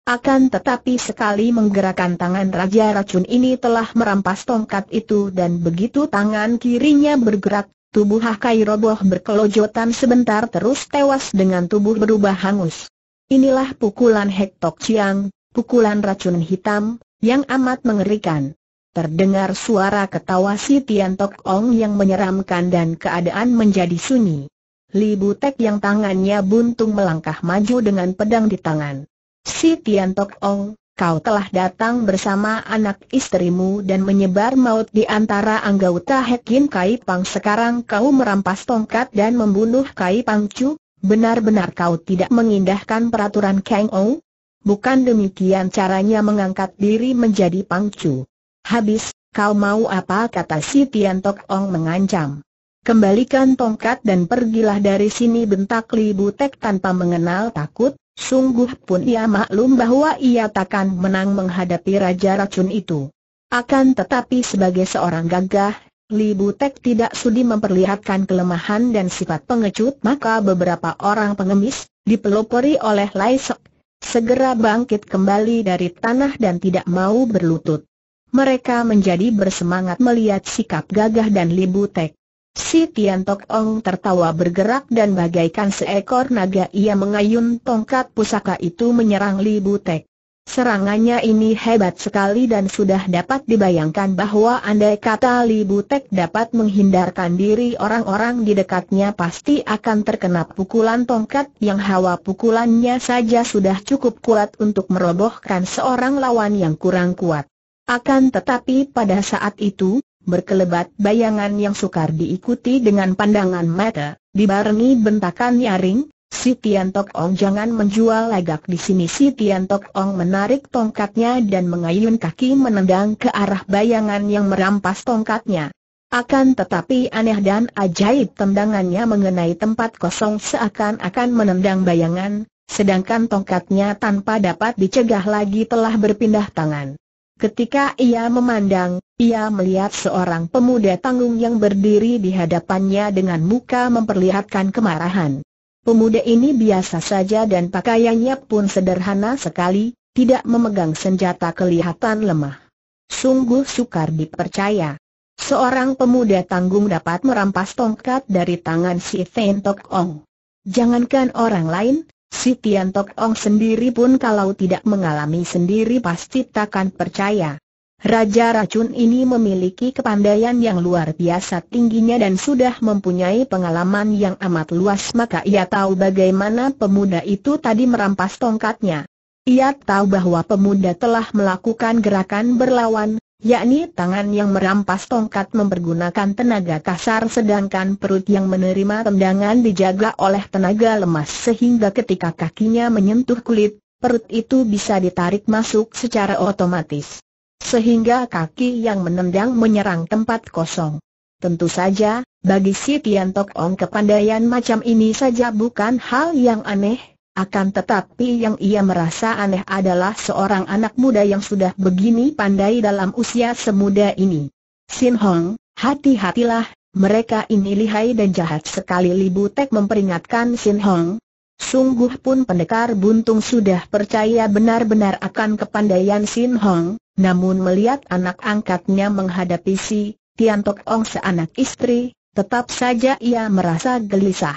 Akan tetapi sekali menggerakkan tangan Raja Racun ini telah merampas tongkat itu dan begitu tangan kirinya bergerak, tubuh Hakai roboh berkelojotan sebentar terus tewas dengan tubuh berubah hangus. Inilah pukulan Hek Tok Chiang, pukulan racun hitam, yang amat mengerikan. Terdengar suara ketawa si Tian Tok Ong yang menyeramkan dan keadaan menjadi sunyi. Li Butek yang tangannya buntung melangkah maju dengan pedang di tangan. Si Tian Tok Ong, kau telah datang bersama anak istrimu dan menyebar maut di antara anggota Hekin Kai Pang sekarang kau merampas tongkat dan membunuh Kai Pang Chu, benar-benar kau tidak mengindahkan peraturan Kang Ong? Bukan demikian caranya mengangkat diri menjadi Pang Chu. Habis, kau mau apa kata si Tian Tok Ong mengancam. Kembalikan tongkat dan pergilah dari sini bentak Li Butek tanpa mengenal takut, Sungguh pun ia maklum bahwa ia takkan menang menghadapi Raja Racun itu. Akan tetapi sebagai seorang gagah, Li Butek tidak sudi memperlihatkan kelemahan dan sifat pengecut maka beberapa orang pengemis, dipelopori oleh Lai Sok, segera bangkit kembali dari tanah dan tidak mau berlutut. Mereka menjadi bersemangat melihat sikap gagah dan Li Butek. Si Tian Tok Ong tertawa bergerak dan bagaikan seekor naga ia mengayun tongkat pusaka itu menyerang Li Butek. Serangannya ini hebat sekali dan sudah dapat dibayangkan bahwa andai kata Li Butek dapat menghindarkan diri orang-orang di dekatnya pasti akan terkena pukulan tongkat yang hawa pukulannya saja sudah cukup kuat untuk merobohkan seorang lawan yang kurang kuat. Akan tetapi pada saat itu, berkelebat bayangan yang sukar diikuti dengan pandangan mata, dibarengi bentakan nyaring, Si Tian Tok Ong jangan menjual lagak di sini Si Tian Tok Ong menarik tongkatnya dan mengayun kaki menendang ke arah bayangan yang merampas tongkatnya. Akan tetapi aneh dan ajaib tendangannya mengenai tempat kosong seakan-akan menendang bayangan, sedangkan tongkatnya tanpa dapat dicegah lagi telah berpindah tangan. Ketika ia memandang, ia melihat seorang pemuda tanggung yang berdiri di hadapannya dengan muka memperlihatkan kemarahan. Pemuda ini biasa saja dan pakaiannya pun sederhana sekali, tidak memegang senjata kelihatan lemah. Sungguh sukar dipercaya. Seorang pemuda tanggung dapat merampas tongkat dari tangan si Fentok Ong. Jangankan orang lain, Si Tian Tok Ong sendiri pun kalau tidak mengalami sendiri pasti takkan percaya. Raja racun ini memiliki kepandaian yang luar biasa tingginya dan sudah mempunyai pengalaman yang amat luas maka ia tahu bagaimana pemuda itu tadi merampas tongkatnya. Ia tahu bahwa pemuda telah melakukan gerakan berlawan, yakni tangan yang merampas tongkat mempergunakan tenaga kasar sedangkan perut yang menerima tendangan dijaga oleh tenaga lemas sehingga ketika kakinya menyentuh kulit, perut itu bisa ditarik masuk secara otomatis. Sehingga kaki yang menendang menyerang tempat kosong. Tentu saja, bagi si Tiantok Ong kepandaian macam ini saja bukan hal yang aneh, akan tetapi yang ia merasa aneh adalah seorang anak muda yang sudah begini pandai dalam usia semuda ini. Sin Hong, hati-hatilah, mereka ini lihai dan jahat sekali Libu Tek memperingatkan Sin Hong. Sungguh pun pendekar buntung sudah percaya benar-benar akan kepandaian Sin Hong, namun melihat anak angkatnya menghadapi si Tian Tok Ong seanak istri, tetap saja ia merasa gelisah.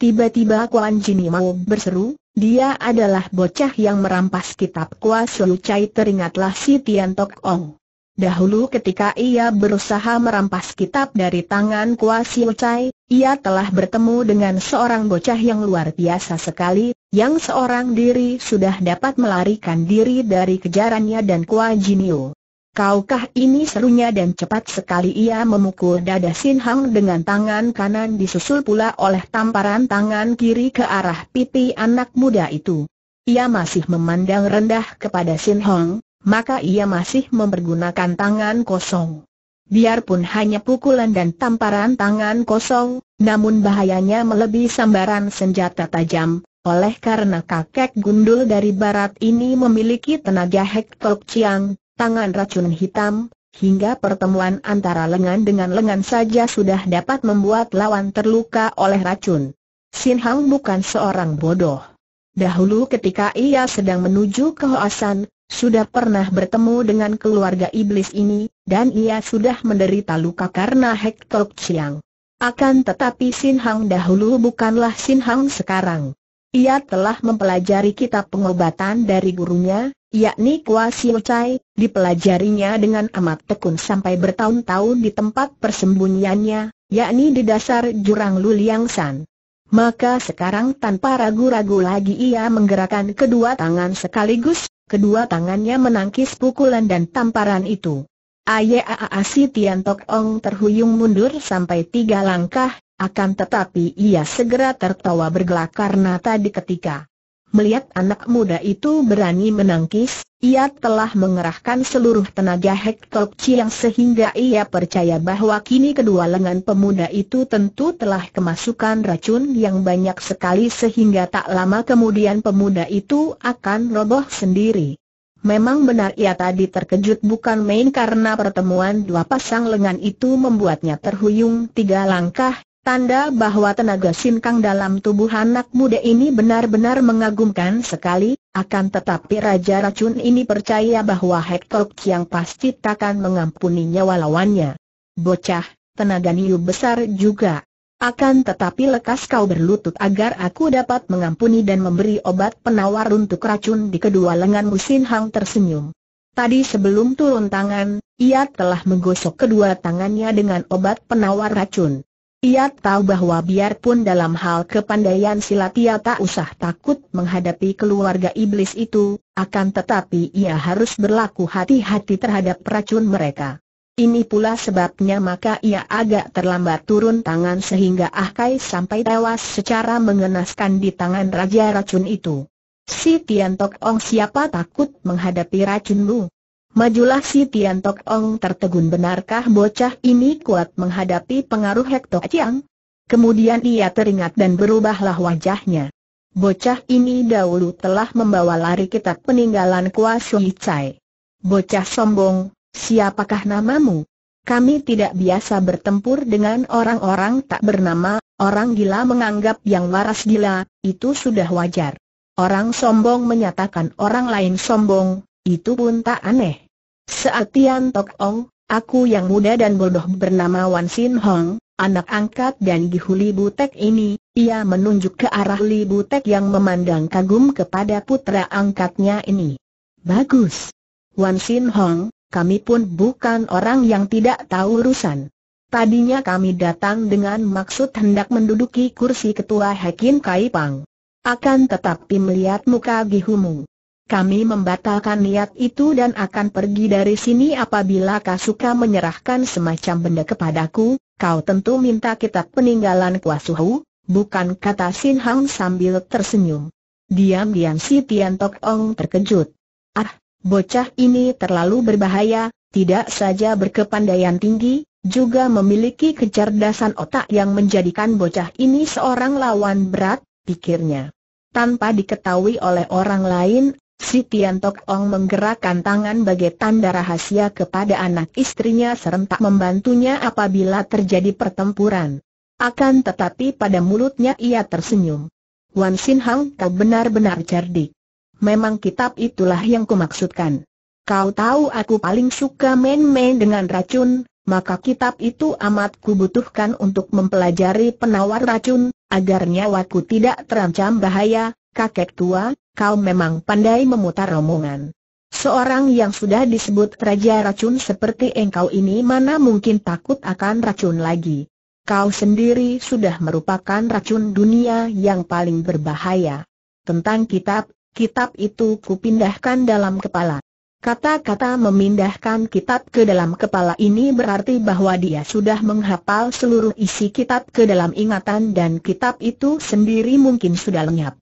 Tiba-tiba Kuan Jini mau berseru, dia adalah bocah yang merampas kitab Kua Suu Chai teringatlah si Tian Tok Ong. Dahulu ketika ia berusaha merampas kitab dari tangan Kua Siu Chai, ia telah bertemu dengan seorang bocah yang luar biasa sekali, yang seorang diri sudah dapat melarikan diri dari kejarannya dan Kua Jinio. Kaukah ini serunya dan cepat sekali ia memukul dada Sin Hang dengan tangan kanan disusul pula oleh tamparan tangan kiri ke arah pipi anak muda itu. Ia masih memandang rendah kepada Sin Hong, maka ia masih mempergunakan tangan kosong. Biarpun hanya pukulan dan tamparan tangan kosong, namun bahayanya melebihi sambaran senjata tajam, oleh karena kakek gundul dari barat ini memiliki tenaga hektok ciang, tangan racun hitam, hingga pertemuan antara lengan dengan lengan saja sudah dapat membuat lawan terluka oleh racun. Sin Hang bukan seorang bodoh. Dahulu ketika ia sedang menuju ke Hoasan, sudah pernah bertemu dengan keluarga iblis ini, dan ia sudah menderita luka karena Hek Tok Chiang. Akan tetapi Sin Hang dahulu bukanlah Sin Hang sekarang. Ia telah mempelajari kitab pengobatan dari gurunya, yakni Kua Siu Chai, dipelajarinya dengan amat tekun sampai bertahun-tahun di tempat persembunyiannya, yakni di dasar jurang Luliang San. Maka sekarang tanpa ragu-ragu lagi ia menggerakkan kedua tangan sekaligus, kedua tangannya menangkis pukulan dan tamparan itu. Ayaa si Tian Tok Ong terhuyung mundur sampai tiga langkah, akan tetapi ia segera tertawa bergelak karena tadi ketika Melihat anak muda itu berani menangkis, ia telah mengerahkan seluruh tenaga Hektok Chiang sehingga ia percaya bahwa kini kedua lengan pemuda itu tentu telah kemasukan racun yang banyak sekali sehingga tak lama kemudian pemuda itu akan roboh sendiri. Memang benar ia tadi terkejut bukan main karena pertemuan dua pasang lengan itu membuatnya terhuyung tiga langkah, Tanda bahwa tenaga sinkang dalam tubuh anak muda ini benar-benar mengagumkan sekali, akan tetapi Raja Racun ini percaya bahwa Hector yang pasti takkan mengampuninya lawannya. Bocah, tenaga niu besar juga. Akan tetapi lekas kau berlutut agar aku dapat mengampuni dan memberi obat penawar untuk racun di kedua lengan musin Hang tersenyum. Tadi sebelum turun tangan, ia telah menggosok kedua tangannya dengan obat penawar racun. Ia tahu bahwa biarpun dalam hal kepandaian silat ia tak usah takut menghadapi keluarga iblis itu, akan tetapi ia harus berlaku hati-hati terhadap racun mereka. Ini pula sebabnya maka ia agak terlambat turun tangan sehingga Ah sampai tewas secara mengenaskan di tangan Raja Racun itu. Si Tian Tok Ong siapa takut menghadapi racunmu? Majulah si Tian Tok Ong tertegun benarkah bocah ini kuat menghadapi pengaruh Tok Chiang? Kemudian ia teringat dan berubahlah wajahnya. Bocah ini dahulu telah membawa lari kitab peninggalan Kua Shui Chai. Bocah sombong, siapakah namamu? Kami tidak biasa bertempur dengan orang-orang tak bernama, orang gila menganggap yang waras gila, itu sudah wajar. Orang sombong menyatakan orang lain sombong, itu pun tak aneh. Saat Tian Tok Ong, aku yang muda dan bodoh bernama Wan Sin Hong, anak angkat dan Gihu Li Butek ini, ia menunjuk ke arah Li Butek yang memandang kagum kepada putra angkatnya ini. Bagus. Wan Sin Hong, kami pun bukan orang yang tidak tahu urusan. Tadinya kami datang dengan maksud hendak menduduki kursi ketua Hakim Kai Pang. Akan tetapi melihat muka Gihumu, kami membatalkan niat itu dan akan pergi dari sini apabila Kasuka menyerahkan semacam benda kepadaku, kau tentu minta kitab peninggalan Kuasuhu, bukan kata Sin Hang sambil tersenyum. Diam-diam si Tian Tok Ong terkejut. Ah, bocah ini terlalu berbahaya, tidak saja berkepandaian tinggi, juga memiliki kecerdasan otak yang menjadikan bocah ini seorang lawan berat, pikirnya. Tanpa diketahui oleh orang lain, Si Tian Tok Ong menggerakkan tangan bagai tanda rahasia kepada anak istrinya serentak membantunya apabila terjadi pertempuran. Akan tetapi pada mulutnya ia tersenyum. Wan Sin Hang kau benar-benar cerdik. Memang kitab itulah yang kumaksudkan. Kau tahu aku paling suka main-main dengan racun, maka kitab itu amat kubutuhkan untuk mempelajari penawar racun, agar nyawaku tidak terancam bahaya, kakek tua, kau memang pandai memutar rombongan. Seorang yang sudah disebut Raja Racun seperti engkau ini mana mungkin takut akan racun lagi. Kau sendiri sudah merupakan racun dunia yang paling berbahaya. Tentang kitab, kitab itu kupindahkan dalam kepala. Kata-kata memindahkan kitab ke dalam kepala ini berarti bahwa dia sudah menghafal seluruh isi kitab ke dalam ingatan dan kitab itu sendiri mungkin sudah lenyap.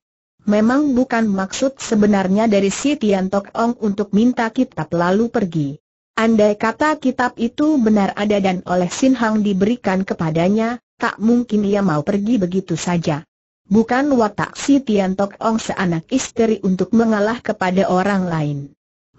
Memang bukan maksud sebenarnya dari si Tian Tok Ong untuk minta kitab lalu pergi. Andai kata kitab itu benar ada dan oleh Sin Hang diberikan kepadanya, tak mungkin ia mau pergi begitu saja. Bukan watak si Tian Tok Ong seanak istri untuk mengalah kepada orang lain.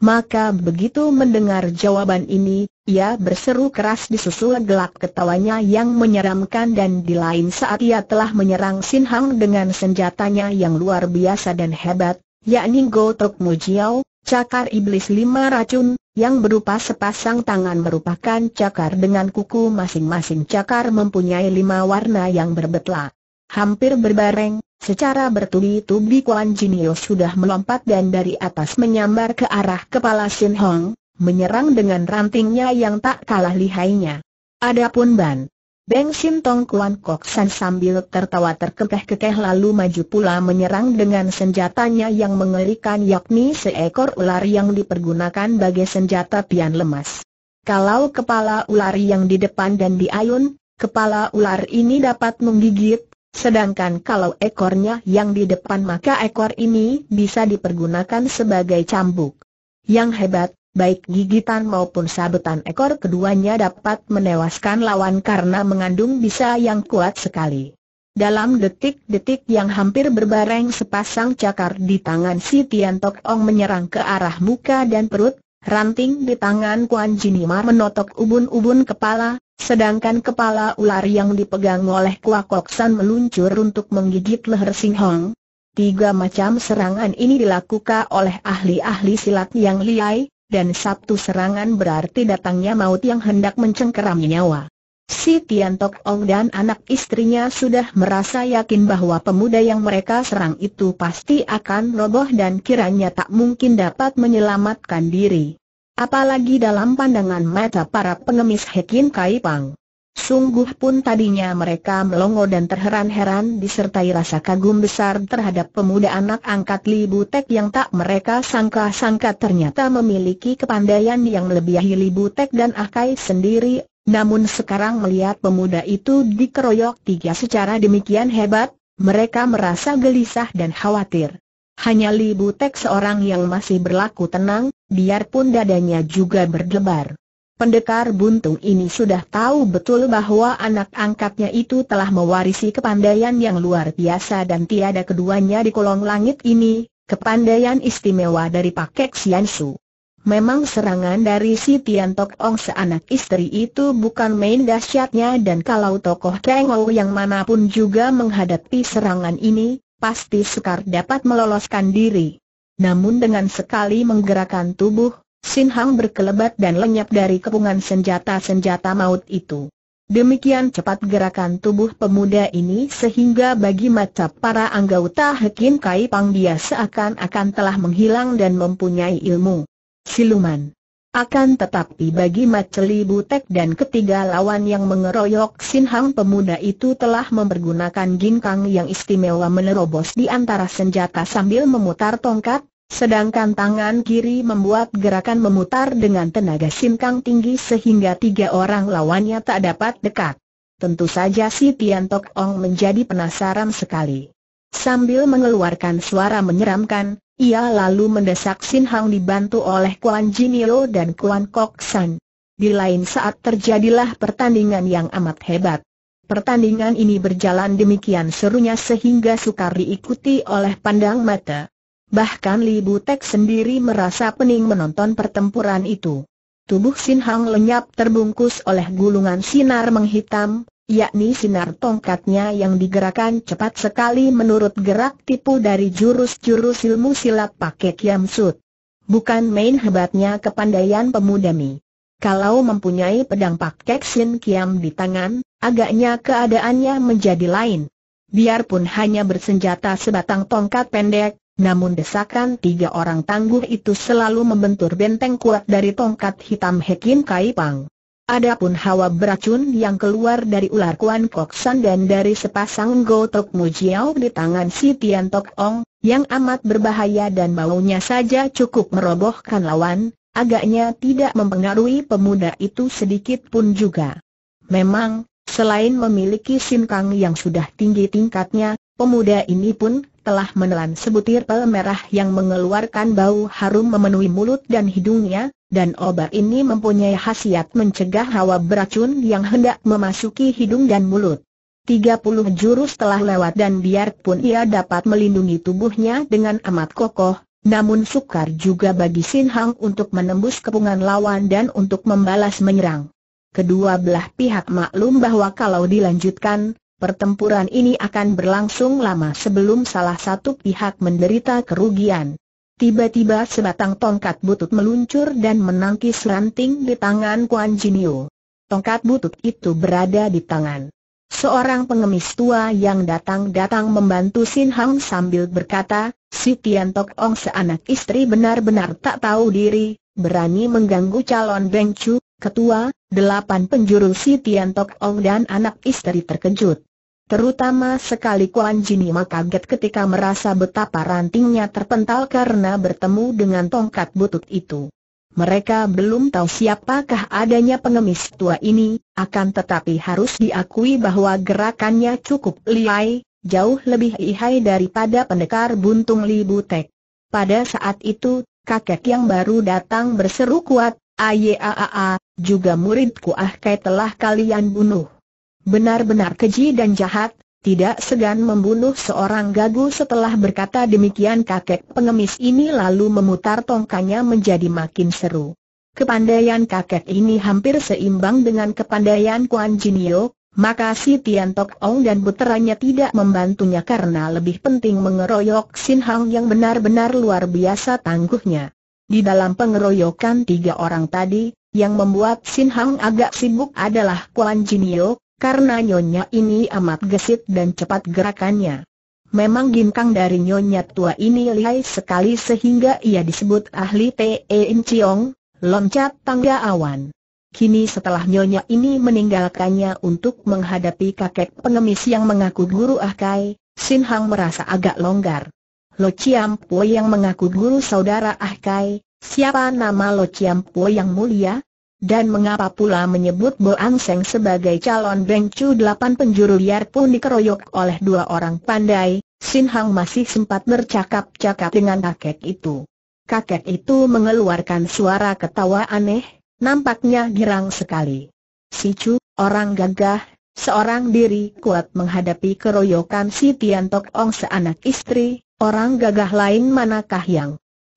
Maka begitu mendengar jawaban ini, ia berseru keras disusul gelak ketawanya yang menyeramkan dan di lain saat ia telah menyerang Sin Hang dengan senjatanya yang luar biasa dan hebat, yakni Gotok Mujiao, cakar iblis lima racun, yang berupa sepasang tangan merupakan cakar dengan kuku masing-masing cakar mempunyai lima warna yang berbetla. Hampir berbareng, Secara bertubi-tubi Kuan Jinio sudah melompat dan dari atas menyambar ke arah kepala Sin Hong, menyerang dengan rantingnya yang tak kalah lihainya. Adapun Ban Beng Sin Tong Kuan Kok San sambil tertawa terkekeh-kekeh lalu maju pula menyerang dengan senjatanya yang mengerikan yakni seekor ular yang dipergunakan sebagai senjata pian lemas. Kalau kepala ular yang di depan dan di ayun, kepala ular ini dapat menggigit, Sedangkan kalau ekornya yang di depan maka ekor ini bisa dipergunakan sebagai cambuk. Yang hebat, baik gigitan maupun sabetan ekor keduanya dapat menewaskan lawan karena mengandung bisa yang kuat sekali. Dalam detik-detik yang hampir berbareng sepasang cakar di tangan si Tian Tok Ong menyerang ke arah muka dan perut, ranting di tangan Kuan Jinima menotok ubun-ubun kepala, sedangkan kepala ular yang dipegang oleh Kua Kok San meluncur untuk menggigit leher Sing Hong. Tiga macam serangan ini dilakukan oleh ahli-ahli silat yang liai, dan satu serangan berarti datangnya maut yang hendak mencengkeram nyawa. Si Tian Tok Ong dan anak istrinya sudah merasa yakin bahwa pemuda yang mereka serang itu pasti akan roboh dan kiranya tak mungkin dapat menyelamatkan diri. Apalagi dalam pandangan mata para pengemis Hekin Kai Pang. Sungguh pun tadinya mereka melongo dan terheran-heran disertai rasa kagum besar terhadap pemuda anak angkat Li Butek yang tak mereka sangka-sangka ternyata memiliki kepandaian yang melebihi Li Butek dan Akai sendiri. Namun sekarang melihat pemuda itu dikeroyok tiga secara demikian hebat, mereka merasa gelisah dan khawatir. Hanya Li Butek seorang yang masih berlaku tenang, biarpun dadanya juga berdebar. Pendekar buntung ini sudah tahu betul bahwa anak angkatnya itu telah mewarisi kepandaian yang luar biasa dan tiada keduanya di kolong langit ini, kepandaian istimewa dari Pakek Siansu. Memang serangan dari si Tian Tok Ong seanak istri itu bukan main dahsyatnya dan kalau tokoh Kengou yang manapun juga menghadapi serangan ini, pasti sukar dapat meloloskan diri. Namun dengan sekali menggerakkan tubuh, Sin Hang berkelebat dan lenyap dari kepungan senjata-senjata maut itu. Demikian cepat gerakan tubuh pemuda ini sehingga bagi mata para anggota Hekin Kai Pang dia seakan-akan telah menghilang dan mempunyai ilmu siluman. Akan tetapi bagi Maceli Butek dan ketiga lawan yang mengeroyok Sin Hang pemuda itu telah mempergunakan ginkang yang istimewa menerobos di antara senjata sambil memutar tongkat, Sedangkan tangan kiri membuat gerakan memutar dengan tenaga sinkang tinggi sehingga tiga orang lawannya tak dapat dekat. Tentu saja si Tian Tok Ong menjadi penasaran sekali. Sambil mengeluarkan suara menyeramkan, ia lalu mendesak Sin Hang dibantu oleh Kuan Jinio dan Kuan Kok San. Di lain saat terjadilah pertandingan yang amat hebat. Pertandingan ini berjalan demikian serunya sehingga sukar diikuti oleh pandang mata. Bahkan Li Butek sendiri merasa pening menonton pertempuran itu. Tubuh Sin Hang lenyap terbungkus oleh gulungan sinar menghitam, yakni sinar tongkatnya yang digerakkan cepat sekali menurut gerak tipu dari jurus-jurus ilmu silat pakai Kiam Sut. Bukan main hebatnya kepandaian pemuda Mi. Kalau mempunyai pedang Pak Sin Kiam di tangan, agaknya keadaannya menjadi lain. Biarpun hanya bersenjata sebatang tongkat pendek, namun desakan tiga orang tangguh itu selalu membentur benteng kuat dari tongkat hitam Hekin Kai Pang. Adapun hawa beracun yang keluar dari ular Kuan Kok San dan dari sepasang go gotok mujiao di tangan si Tian Tok Ong, yang amat berbahaya dan baunya saja cukup merobohkan lawan, agaknya tidak mempengaruhi pemuda itu sedikit pun juga. Memang, selain memiliki sinkang yang sudah tinggi tingkatnya, pemuda ini pun telah menelan sebutir pel merah yang mengeluarkan bau harum memenuhi mulut dan hidungnya, dan obat ini mempunyai khasiat mencegah hawa beracun yang hendak memasuki hidung dan mulut. 30 jurus telah lewat dan biarpun ia dapat melindungi tubuhnya dengan amat kokoh, namun sukar juga bagi Sin Hang untuk menembus kepungan lawan dan untuk membalas menyerang. Kedua belah pihak maklum bahwa kalau dilanjutkan, Pertempuran ini akan berlangsung lama sebelum salah satu pihak menderita kerugian. Tiba-tiba sebatang tongkat butut meluncur dan menangkis ranting di tangan Kuan Jinio. Tongkat butut itu berada di tangan. Seorang pengemis tua yang datang-datang membantu Sin Hang sambil berkata, si Tian Tok Ong seanak istri benar-benar tak tahu diri, berani mengganggu calon Beng Chu, ketua, delapan penjuru si Tian Tok Ong dan anak istri terkejut. Terutama sekali Kuan Jinima kaget ketika merasa betapa rantingnya terpental karena bertemu dengan tongkat butut itu. Mereka belum tahu siapakah adanya pengemis tua ini, akan tetapi harus diakui bahwa gerakannya cukup lihai, jauh lebih lihai daripada pendekar buntung Li Butek. Pada saat itu, kakek yang baru datang berseru kuat, Ayaaa, juga muridku Ahkai telah kalian bunuh. Benar-benar keji dan jahat, tidak segan membunuh seorang gagu setelah berkata demikian kakek pengemis ini lalu memutar tongkanya menjadi makin seru. Kepandaian kakek ini hampir seimbang dengan kepandaian Kuan Jinio, maka si Tian Tok Ong dan puteranya tidak membantunya karena lebih penting mengeroyok Sin Hang yang benar-benar luar biasa tangguhnya. Di dalam pengeroyokan tiga orang tadi, yang membuat Sin Hang agak sibuk adalah Kuan Jinio, karena nyonya ini amat gesit dan cepat gerakannya. Memang ginkang dari nyonya tua ini lihai sekali sehingga ia disebut ahli Te In Chiong, loncat tangga awan. Kini setelah nyonya ini meninggalkannya untuk menghadapi kakek pengemis yang mengaku guru Ahkai, Sin Hang merasa agak longgar. Lo Chiam Pue yang mengaku guru saudara Ahkai, siapa nama Lo Chiam Pue yang mulia? Dan mengapa pula menyebut Boang Seng sebagai calon Beng Chu delapan penjuru liar pun dikeroyok oleh dua orang pandai, Sin Hang masih sempat bercakap-cakap dengan kakek itu. Kakek itu mengeluarkan suara ketawa aneh, nampaknya girang sekali. Si Chu, orang gagah, seorang diri kuat menghadapi keroyokan si Tian Tok Ong seanak istri, orang gagah lain manakah yang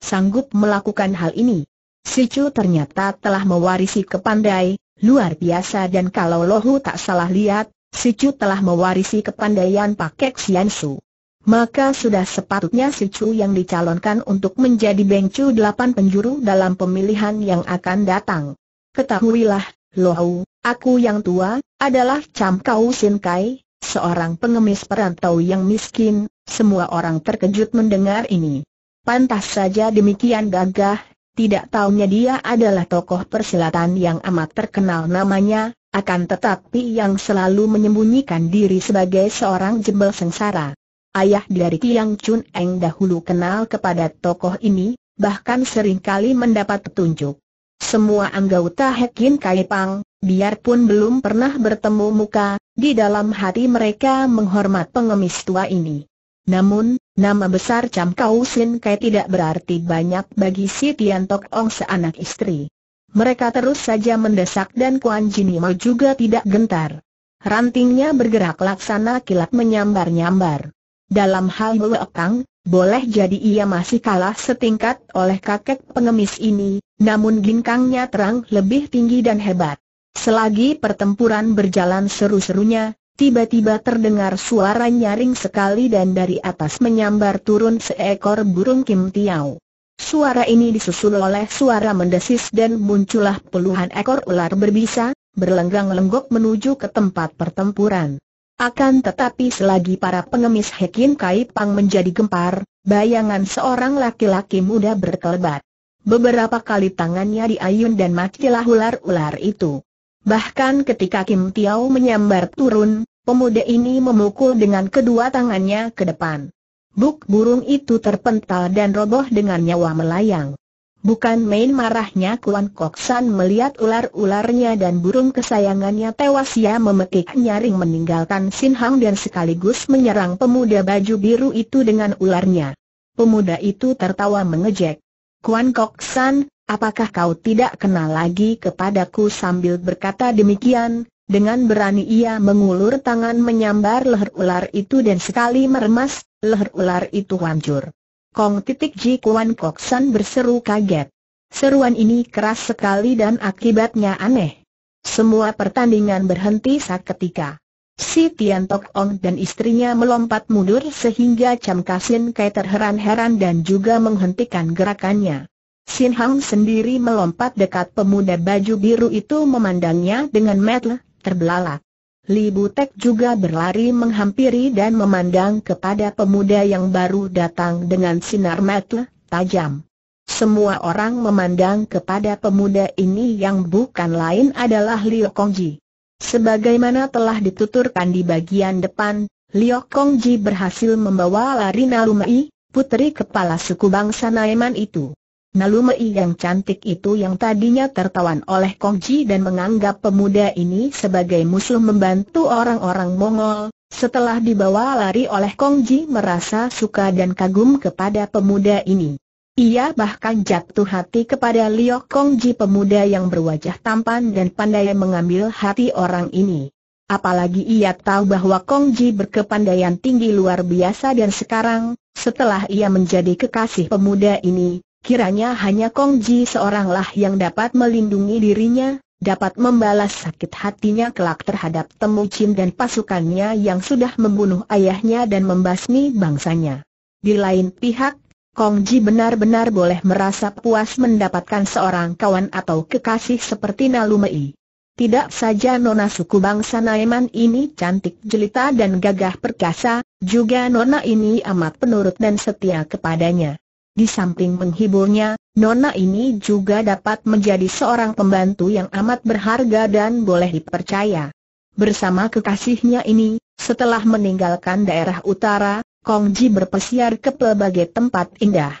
sanggup melakukan hal ini? Sicu ternyata telah mewarisi kepandai, luar biasa dan kalau Lohu tak salah lihat, Sicu telah mewarisi kepandaian Pakek Su. Maka sudah sepatutnya Sicu yang dicalonkan untuk menjadi bengcu delapan penjuru dalam pemilihan yang akan datang. Ketahuilah, Lohu, aku yang tua, adalah Cham Kau Sin Kai, seorang pengemis perantau yang miskin, semua orang terkejut mendengar ini. Pantas saja demikian gagah, tidak taunya dia adalah tokoh persilatan yang amat terkenal namanya, akan tetapi yang selalu menyembunyikan diri sebagai seorang jembel sengsara. Ayah dari Tiang Chun Eng dahulu kenal kepada tokoh ini, bahkan seringkali mendapat petunjuk. Semua anggota Hekin Kaipang, biarpun belum pernah bertemu muka, di dalam hati mereka menghormat pengemis tua ini. Namun, nama besar Cham Kau Sin Kai tidak berarti banyak bagi si Tian Tok Ong seanak istri. Mereka terus saja mendesak dan Kuan Jinimo juga tidak gentar. Rantingnya bergerak laksana kilat menyambar-nyambar. Dalam hal Kang, boleh jadi ia masih kalah setingkat oleh kakek pengemis ini, namun ginkangnya terang lebih tinggi dan hebat. Selagi pertempuran berjalan seru-serunya, Tiba-tiba terdengar suara nyaring sekali dan dari atas menyambar turun seekor burung Kim Tiao. Suara ini disusul oleh suara mendesis dan muncullah puluhan ekor ular berbisa, berlenggang-lenggok menuju ke tempat pertempuran. Akan tetapi selagi para pengemis Hekin Kai Pang menjadi gempar, bayangan seorang laki-laki muda berkelebat. Beberapa kali tangannya diayun dan matilah ular-ular itu. Bahkan ketika Kim Tiao menyambar turun, pemuda ini memukul dengan kedua tangannya ke depan. Buk burung itu terpental dan roboh dengan nyawa melayang. Bukan main marahnya Kuan Kok San melihat ular-ularnya dan burung kesayangannya tewas ia memetik nyaring meninggalkan Sin Hang dan sekaligus menyerang pemuda baju biru itu dengan ularnya. Pemuda itu tertawa mengejek. Kuan Kok San, Apakah kau tidak kenal lagi kepadaku sambil berkata demikian? Dengan berani ia mengulur tangan menyambar leher ular itu dan sekali meremas, leher ular itu hancur. Kong titik Ji Kuan san berseru kaget. Seruan ini keras sekali dan akibatnya aneh. Semua pertandingan berhenti seketika. Si Tian Tok Ong dan istrinya melompat mundur sehingga Cham Kasin Kai terheran-heran dan juga menghentikan gerakannya. Sin Hang sendiri melompat dekat pemuda baju biru itu memandangnya dengan metel, terbelalak. Li Butek juga berlari menghampiri dan memandang kepada pemuda yang baru datang dengan sinar metel, tajam. Semua orang memandang kepada pemuda ini yang bukan lain adalah Liu Kongji. Sebagaimana telah dituturkan di bagian depan, Liu Kongji berhasil membawa lari Nalumai, putri kepala suku bangsa Naiman itu. Nalumei yang cantik itu yang tadinya tertawan oleh Kongji dan menganggap pemuda ini sebagai musuh membantu orang-orang Mongol, setelah dibawa lari oleh Kongji merasa suka dan kagum kepada pemuda ini. Ia bahkan jatuh hati kepada Liok Kongji pemuda yang berwajah tampan dan pandai mengambil hati orang ini. Apalagi ia tahu bahwa Kongji berkepandaian tinggi luar biasa dan sekarang, setelah ia menjadi kekasih pemuda ini, Kiranya hanya Kong Ji seoranglah yang dapat melindungi dirinya, dapat membalas sakit hatinya kelak terhadap Temu Chin dan pasukannya yang sudah membunuh ayahnya dan membasmi bangsanya. Di lain pihak, Kong Ji benar-benar boleh merasa puas mendapatkan seorang kawan atau kekasih seperti Nalumei. Tidak saja nona suku bangsa Naiman ini cantik jelita dan gagah perkasa, juga nona ini amat penurut dan setia kepadanya. Di samping menghiburnya, Nona ini juga dapat menjadi seorang pembantu yang amat berharga dan boleh dipercaya. Bersama kekasihnya ini, setelah meninggalkan daerah utara, Kong Ji berpesiar ke pelbagai tempat indah.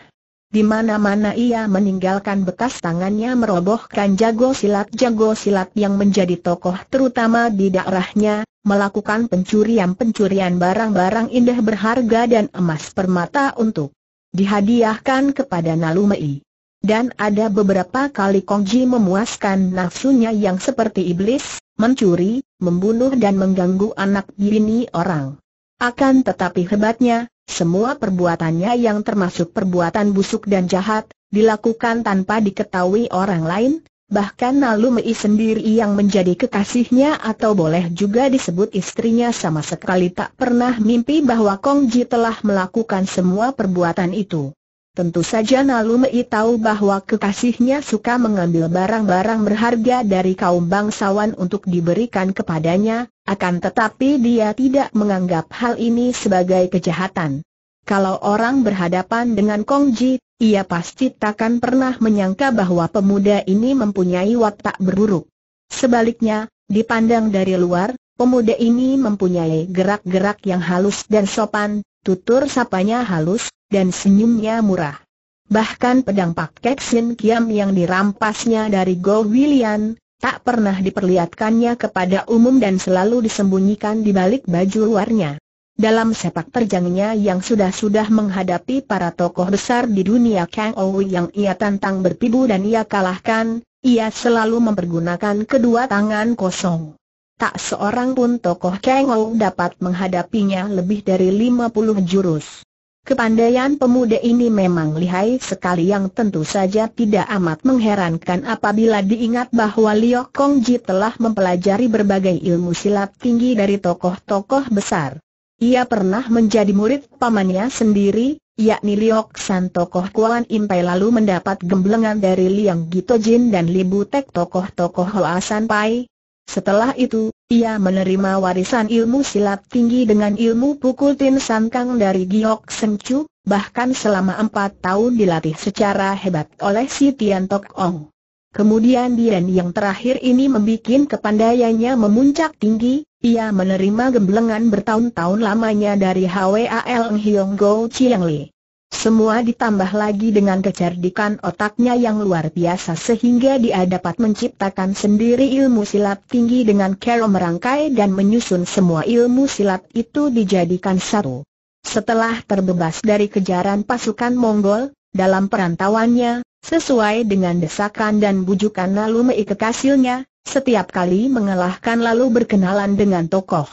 Di mana-mana ia meninggalkan bekas tangannya merobohkan jago silat-jago silat yang menjadi tokoh terutama di daerahnya, melakukan pencurian-pencurian barang-barang indah berharga dan emas permata untuk dihadiahkan kepada Nalumei. Dan ada beberapa kali Kongji memuaskan nafsunya yang seperti iblis, mencuri, membunuh dan mengganggu anak bini orang. Akan tetapi hebatnya, semua perbuatannya yang termasuk perbuatan busuk dan jahat, dilakukan tanpa diketahui orang lain, Bahkan Nalu Mei sendiri yang menjadi kekasihnya atau boleh juga disebut istrinya sama sekali tak pernah mimpi bahwa Kong Ji telah melakukan semua perbuatan itu. Tentu saja Nalu Mei tahu bahwa kekasihnya suka mengambil barang-barang berharga dari kaum bangsawan untuk diberikan kepadanya, akan tetapi dia tidak menganggap hal ini sebagai kejahatan. Kalau orang berhadapan dengan Kong Ji, ia pasti takkan pernah menyangka bahwa pemuda ini mempunyai watak berburuk. Sebaliknya, dipandang dari luar, pemuda ini mempunyai gerak-gerak yang halus dan sopan, tutur sapanya halus, dan senyumnya murah. Bahkan pedang Pak Keksin Kiam yang dirampasnya dari Go Willian, tak pernah diperlihatkannya kepada umum dan selalu disembunyikan di balik baju luarnya. Dalam sepak terjangnya yang sudah-sudah menghadapi para tokoh besar di dunia Kang Owi yang ia tantang berpibu dan ia kalahkan, ia selalu mempergunakan kedua tangan kosong. Tak seorang pun tokoh Kang Owi dapat menghadapinya lebih dari lima puluh jurus. Kepandaian pemuda ini memang lihai sekali yang tentu saja tidak amat mengherankan apabila diingat bahwa Liok Kongji telah mempelajari berbagai ilmu silat tinggi dari tokoh-tokoh besar. Ia pernah menjadi murid pamannya sendiri, yakni Liok San tokoh Kuan Impai lalu mendapat gemblengan dari Liang Gitojin dan Libu Tek tokoh-tokoh Hoa San Pai. Setelah itu, ia menerima warisan ilmu silat tinggi dengan ilmu pukul Tin San Kang dari Giok Seng Chu, bahkan selama empat tahun dilatih secara hebat oleh si Tian Tok Ong. Kemudian Dian yang terakhir ini membuat kepandaiannya memuncak tinggi, ia menerima gemblengan bertahun-tahun lamanya dari HWAL Hyong Go Chiang Li. Semua ditambah lagi dengan kecerdikan otaknya yang luar biasa sehingga dia dapat menciptakan sendiri ilmu silat tinggi dengan cara merangkai dan menyusun semua ilmu silat itu dijadikan satu. Setelah terbebas dari kejaran pasukan Mongol, dalam perantauannya, Sesuai dengan desakan dan bujukan lalu meikat hasilnya, setiap kali mengalahkan lalu berkenalan dengan tokoh.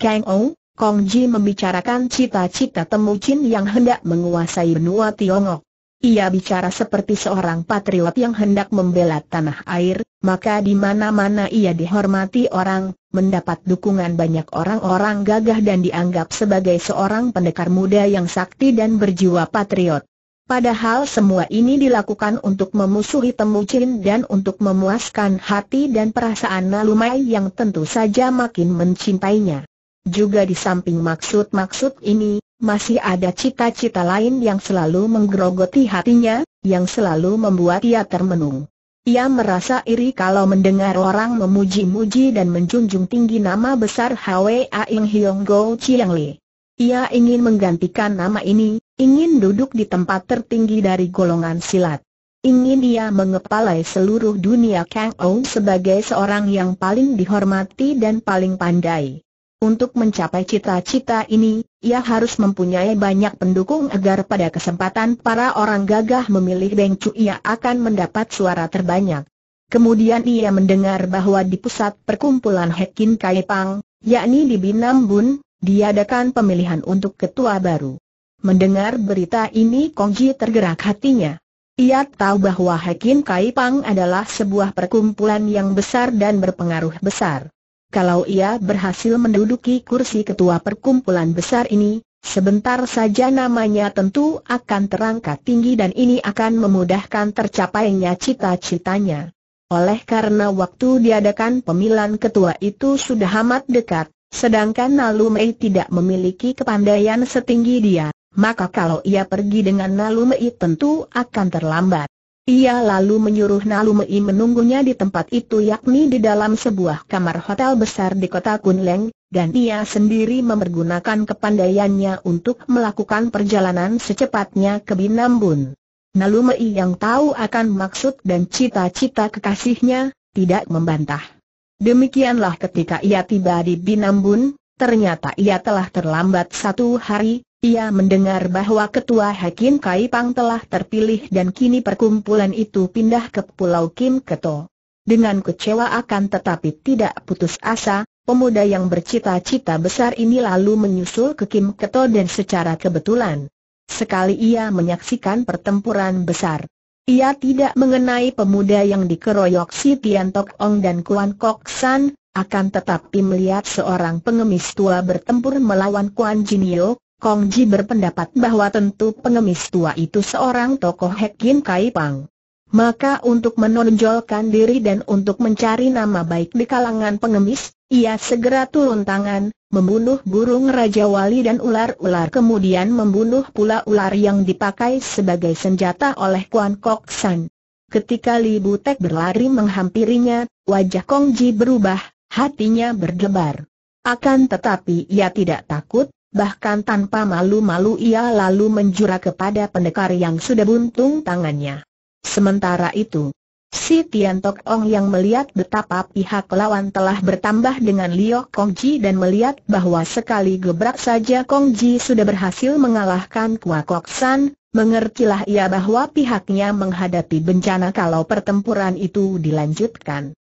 Kang Ong, Kong Ji membicarakan cita-cita Temu Chin yang hendak menguasai benua Tiongkok. Ia bicara seperti seorang patriot yang hendak membela tanah air, maka di mana-mana ia dihormati orang, mendapat dukungan banyak orang-orang gagah dan dianggap sebagai seorang pendekar muda yang sakti dan berjiwa patriot. Padahal semua ini dilakukan untuk memusuhi Temujin dan untuk memuaskan hati dan perasaan Nalumai yang tentu saja makin mencintainya. Juga di samping maksud-maksud ini, masih ada cita-cita lain yang selalu menggerogoti hatinya, yang selalu membuat ia termenung. Ia merasa iri kalau mendengar orang memuji-muji dan menjunjung tinggi nama besar Hwa Ing Hiong Go Chiang Li. Ia ingin menggantikan nama ini, ingin duduk di tempat tertinggi dari golongan silat. Ingin ia mengepalai seluruh dunia Kang Ou sebagai seorang yang paling dihormati dan paling pandai. Untuk mencapai cita-cita ini, ia harus mempunyai banyak pendukung agar pada kesempatan para orang gagah memilih Beng Cu ia akan mendapat suara terbanyak. Kemudian ia mendengar bahwa di pusat perkumpulan Hekin Kaipang, yakni di Binambun, diadakan pemilihan untuk ketua baru. Mendengar berita ini Kong Ji tergerak hatinya. Ia tahu bahwa Hakim Pang adalah sebuah perkumpulan yang besar dan berpengaruh besar. Kalau ia berhasil menduduki kursi ketua perkumpulan besar ini, sebentar saja namanya tentu akan terangkat tinggi dan ini akan memudahkan tercapainya cita-citanya. Oleh karena waktu diadakan pemilihan ketua itu sudah amat dekat, Sedangkan Nalumei tidak memiliki kepandaian setinggi dia, maka kalau ia pergi dengan Nalumei tentu akan terlambat. Ia lalu menyuruh Nalumei menunggunya di tempat itu yakni di dalam sebuah kamar hotel besar di kota Kunleng, dan ia sendiri mempergunakan kepandaiannya untuk melakukan perjalanan secepatnya ke Binambun. Nalumei yang tahu akan maksud dan cita-cita kekasihnya, tidak membantah. Demikianlah ketika ia tiba di Binambun, ternyata ia telah terlambat satu hari, ia mendengar bahwa ketua Hakim Kai Pang telah terpilih dan kini perkumpulan itu pindah ke Pulau Kim Keto. Dengan kecewa akan tetapi tidak putus asa, pemuda yang bercita-cita besar ini lalu menyusul ke Kim Keto dan secara kebetulan. Sekali ia menyaksikan pertempuran besar. Ia tidak mengenai pemuda yang dikeroyok si Tian Tok Ong dan Kuan Kok San, akan tetapi melihat seorang pengemis tua bertempur melawan Kuan Jinio, Kong Ji berpendapat bahwa tentu pengemis tua itu seorang tokoh Hekin Kai Pang. Maka untuk menonjolkan diri dan untuk mencari nama baik di kalangan pengemis, ia segera turun tangan, membunuh burung Raja Wali dan ular-ular kemudian membunuh pula ular yang dipakai sebagai senjata oleh Kuan Kok San. Ketika Li Butek berlari menghampirinya, wajah Kong Ji berubah, hatinya berdebar. Akan tetapi ia tidak takut, bahkan tanpa malu-malu ia lalu menjura kepada pendekar yang sudah buntung tangannya. Sementara itu, Si Tian Tok Ong yang melihat betapa pihak lawan telah bertambah dengan Liok Kong Ji dan melihat bahwa sekali gebrak saja Kong Ji sudah berhasil mengalahkan Kua Kok San, mengertilah ia bahwa pihaknya menghadapi bencana kalau pertempuran itu dilanjutkan.